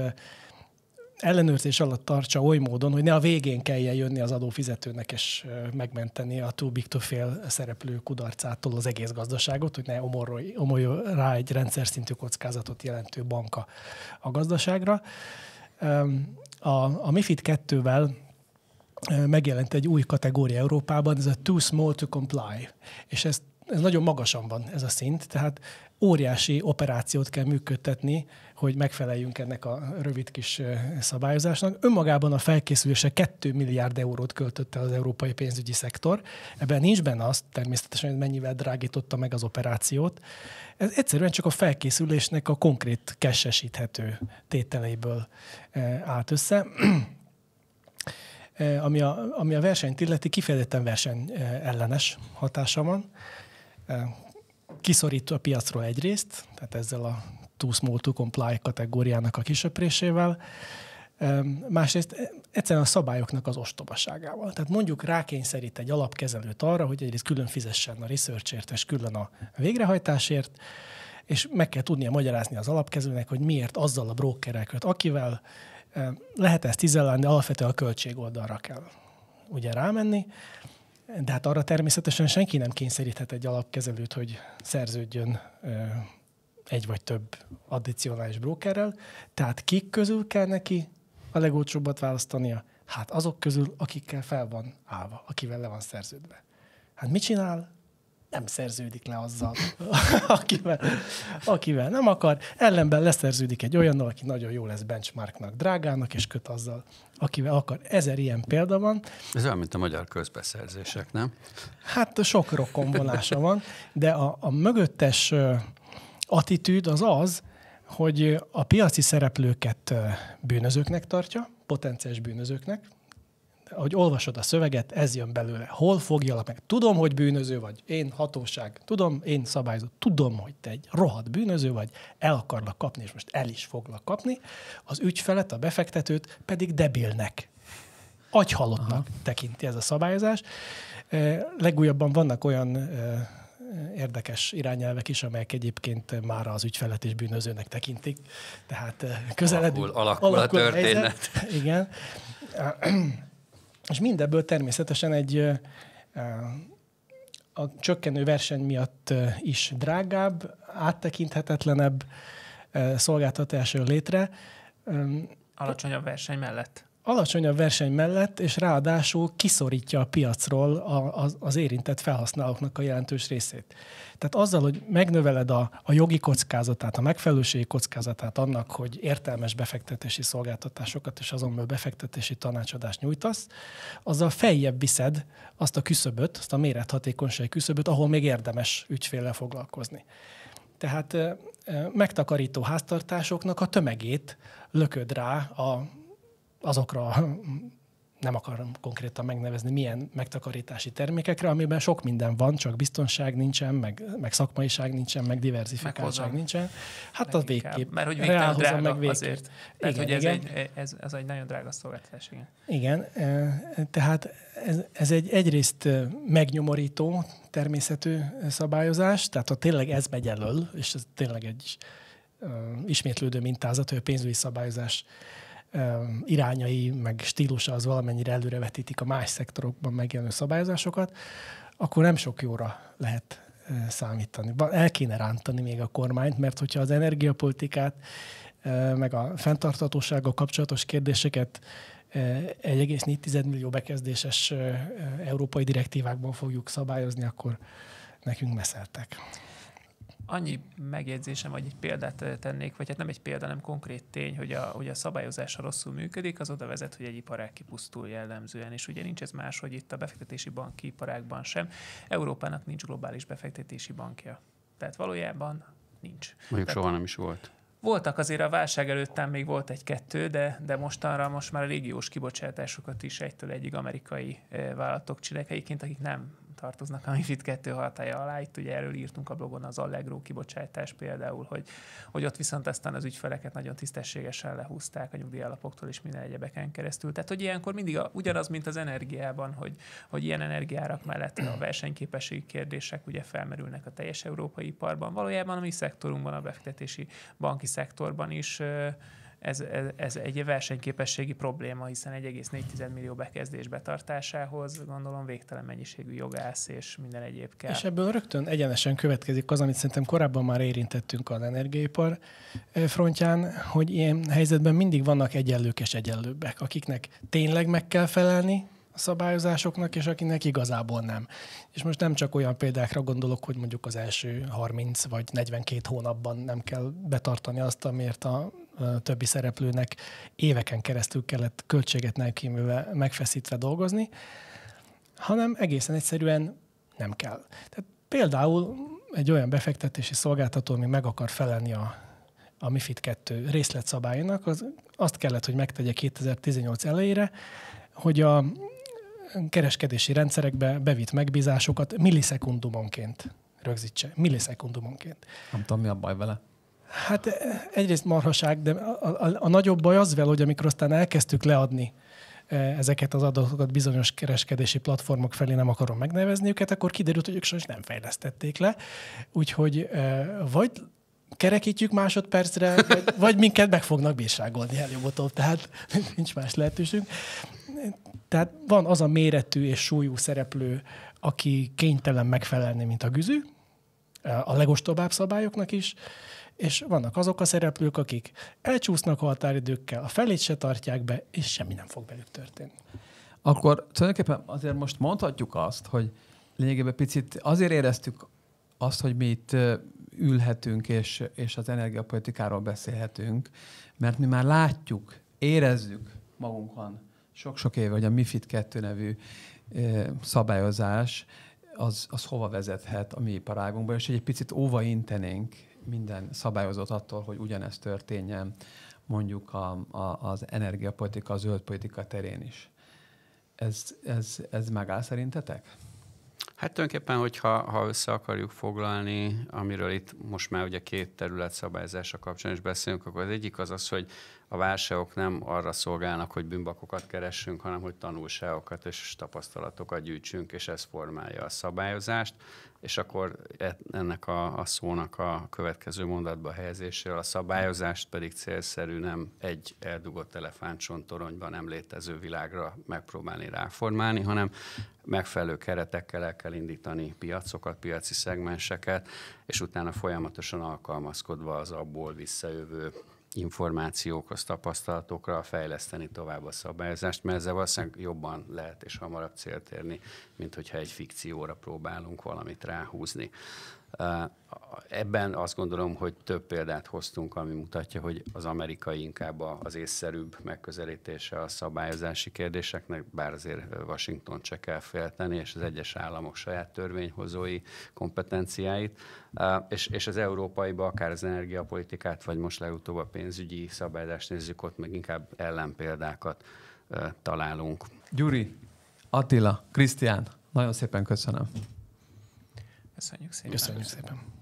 ellenőrzés alatt tartsa oly módon, hogy ne a végén kelljen jönni az adófizetőnek és megmenteni a too big to fail szereplő kudarcától az egész gazdaságot, hogy ne omorolj, rá egy rendszer szintű kockázatot jelentő banka a gazdaságra. A, a MIFID 2-vel megjelent egy új kategória Európában, ez a too small to comply. És ezt ez nagyon magasan van ez a szint, tehát óriási operációt kell működtetni, hogy megfeleljünk ennek a rövid kis szabályozásnak. Önmagában a felkészülése 2 milliárd eurót költötte az európai pénzügyi szektor. Ebben nincs benne az természetesen, hogy mennyivel drágította meg az operációt. Ez egyszerűen csak a felkészülésnek a konkrét kessesíthető tételeiből állt össze ami a, ami a versenyt illeti, kifejezetten verseny ellenes hatása van kiszorít a piacról egyrészt, tehát ezzel a too small to comply kategóriának a kisöprésével, másrészt e, egyszerűen a szabályoknak az ostobaságával. Tehát mondjuk rákényszerít egy alapkezelőt arra, hogy egyrészt külön fizessen a researchért és külön a végrehajtásért, és meg kell tudnia magyarázni az alapkezelőnek, hogy miért azzal a brokerrel köt, akivel lehet ezt izellálni, de alapvetően a költség oldalra kell ugye rámenni. De hát arra természetesen senki nem kényszeríthet egy alapkezelőt, hogy szerződjön egy vagy több addicionális brókerrel. Tehát kik közül kell neki a legolcsóbbat választania? Hát azok közül, akikkel fel van állva, akivel le van szerződve. Hát mit csinál? nem szerződik le azzal, akivel, akivel nem akar. Ellenben leszerződik egy olyannal, aki nagyon jó lesz benchmarknak, drágának, és köt azzal, akivel akar. Ezer ilyen példa van. Ez olyan, mint a magyar közbeszerzések, nem? Hát sok rokonvonása van, de a, a mögöttes attitűd az az, hogy a piaci szereplőket bűnözőknek tartja, potenciális bűnözőknek, hogy olvasod a szöveget, ez jön belőle. Hol fogja meg? Tudom, hogy bűnöző vagy. Én hatóság. Tudom, én szabályozó. Tudom, hogy te egy rohadt bűnöző vagy. El akarlak kapni, és most el is foglak kapni. Az ügyfelet, a befektetőt pedig debilnek. Agyhalottnak Aha. tekinti ez a szabályozás. Legújabban vannak olyan érdekes irányelvek is, amelyek egyébként már az ügyfelet is bűnözőnek tekintik. Tehát közeledünk. Alakul, alakul, alakul a történet. helyzet. Igen. És mindebből természetesen egy a csökkenő verseny miatt is drágább, áttekinthetetlenebb szolgáltatás jön létre. Alacsonyabb verseny mellett alacsonyabb verseny mellett, és ráadásul kiszorítja a piacról a, az, az érintett felhasználóknak a jelentős részét. Tehát azzal, hogy megnöveled a, a jogi kockázatát, a megfelelőségi kockázatát annak, hogy értelmes befektetési szolgáltatásokat és azonban befektetési tanácsadást nyújtasz, azzal feljebb viszed azt a küszöböt, azt a mérethatékonysági küszöböt, ahol még érdemes ügyféllel foglalkozni. Tehát megtakarító háztartásoknak a tömegét lököd rá a azokra nem akarom konkrétan megnevezni, milyen megtakarítási termékekre, amiben sok minden van, csak biztonság nincsen, meg, meg szakmaiság nincsen, meg diverzifikáltság nincsen. Hát az végképp. Mert hogy végtelen drága meg végképp. azért. Tehát, igen, hogy ez, igen. Egy, ez, ez egy nagyon drága szolgáltatás. Igen, igen e, tehát ez, ez egy egyrészt e, megnyomorító természetű e, szabályozás, tehát ha tényleg ez megy elől, és ez tényleg egy ismétlődő mintázat, hogy a pénzügyi szabályozás irányai, meg stílusa az valamennyire előrevetítik a más szektorokban megjelenő szabályozásokat, akkor nem sok jóra lehet számítani. El kéne rántani még a kormányt, mert hogyha az energiapolitikát, meg a fenntartatósággal kapcsolatos kérdéseket 1,4 millió bekezdéses európai direktívákban fogjuk szabályozni, akkor nekünk meszeltek annyi megjegyzésem, vagy egy példát eh, tennék, vagy hát nem egy példa, nem konkrét tény, hogy a, hogy a szabályozása rosszul működik, az oda vezet, hogy egy iparág kipusztul jellemzően, és ugye nincs ez más, hogy itt a befektetési banki iparágban sem. Európának nincs globális befektetési bankja. Tehát valójában nincs. Mondjuk Tehát soha nem is volt. Voltak azért a válság előttem még volt egy-kettő, de, de mostanra most már a régiós kibocsátásokat is egytől egyig amerikai eh, vállalatok csinálják, akik nem tartoznak a MIFID 2 hatája alá. Itt ugye erről írtunk a blogon az Allegro kibocsátás például, hogy, hogy ott viszont aztán az ügyfeleket nagyon tisztességesen lehúzták a nyugdíjalapoktól és minden egyebeken keresztül. Tehát, hogy ilyenkor mindig a, ugyanaz, mint az energiában, hogy, hogy ilyen energiárak mellett a versenyképességi kérdések ugye felmerülnek a teljes európai iparban. Valójában a mi szektorunkban, a befektetési banki szektorban is ez, ez, ez egy versenyképességi probléma, hiszen 1,4 millió bekezdés betartásához gondolom végtelen mennyiségű jogász és minden egyéb kell. És ebből rögtön egyenesen következik az, amit szerintem korábban már érintettünk az energiaipar frontján, hogy ilyen helyzetben mindig vannak egyenlők és egyenlőbbek, akiknek tényleg meg kell felelni, a szabályozásoknak, és akinek igazából nem. És most nem csak olyan példákra gondolok, hogy mondjuk az első 30 vagy 42 hónapban nem kell betartani azt, amiért a többi szereplőnek éveken keresztül kellett költséget nélkülműve megfeszítve dolgozni, hanem egészen egyszerűen nem kell. Tehát például egy olyan befektetési szolgáltató, ami meg akar felelni a, a MIFID 2 részletszabályának, az azt kellett, hogy megtegye 2018 elejére, hogy a kereskedési rendszerekbe bevitt megbízásokat millisekundumonként rögzítse. Millisekundumonként. Nem tudom, mi a baj vele. Hát e, egyrészt marhaság, de a, a, a nagyobb baj az vele, hogy amikor aztán elkezdtük leadni e, ezeket az adatokat bizonyos kereskedési platformok felé nem akarom megnevezni őket, akkor kiderült, hogy ők sajnos nem fejlesztették le. Úgyhogy e, vagy kerekítjük másodpercre, vagy, vagy minket meg fognak bírságolni előbb-utóbb, tehát nincs más lehetőségünk. Tehát van az a méretű és súlyú szereplő, aki kénytelen megfelelni, mint a güzű, a legostobább szabályoknak is, és vannak azok a szereplők, akik elcsúsznak a határidőkkel, a felét se tartják be, és semmi nem fog velük történni. Akkor tulajdonképpen azért most mondhatjuk azt, hogy lényegében picit azért éreztük azt, hogy mi itt ülhetünk és, és az energiapolitikáról beszélhetünk, mert mi már látjuk, érezzük magunkon sok-sok éve, hogy a MIFID 2 nevű szabályozás az, az hova vezethet a mi iparágunkban, és egy picit óva intenénk minden szabályozott attól, hogy ugyanezt történjen mondjuk a, a, az energiapolitika, a zöld politika terén is. Ez, ez, ez megáll szerintetek? Hát tulajdonképpen, hogyha ha össze akarjuk foglalni, amiről itt most már ugye két terület szabályzása kapcsán is beszélünk, akkor az egyik az az, hogy a válságok nem arra szolgálnak, hogy bűnbakokat keressünk, hanem hogy tanulságokat és tapasztalatokat gyűjtsünk, és ez formálja a szabályozást és akkor e- ennek a, a szónak a következő mondatba helyezésével a szabályozást pedig célszerű nem egy eldugott elefántsontoronyban nem létező világra megpróbálni ráformálni, hanem megfelelő keretekkel el kell indítani piacokat, piaci szegmenseket, és utána folyamatosan alkalmazkodva az abból visszajövő információkhoz, tapasztalatokra fejleszteni tovább a szabályozást, mert ezzel valószínűleg jobban lehet és hamarabb célt érni, mint hogyha egy fikcióra próbálunk valamit ráhúzni. Ebben azt gondolom, hogy több példát hoztunk, ami mutatja, hogy az amerikai inkább az észszerűbb megközelítése a szabályozási kérdéseknek, bár azért Washington se kell félteni, és az egyes államok saját törvényhozói kompetenciáit, és, és az európaiba akár az energiapolitikát, vagy most legutóbb a pénzügyi szabályozást nézzük, ott meg inkább ellenpéldákat találunk. Gyuri, Attila, Krisztián, nagyon szépen köszönöm. Köszönjük szépen. Köszönjük szépen.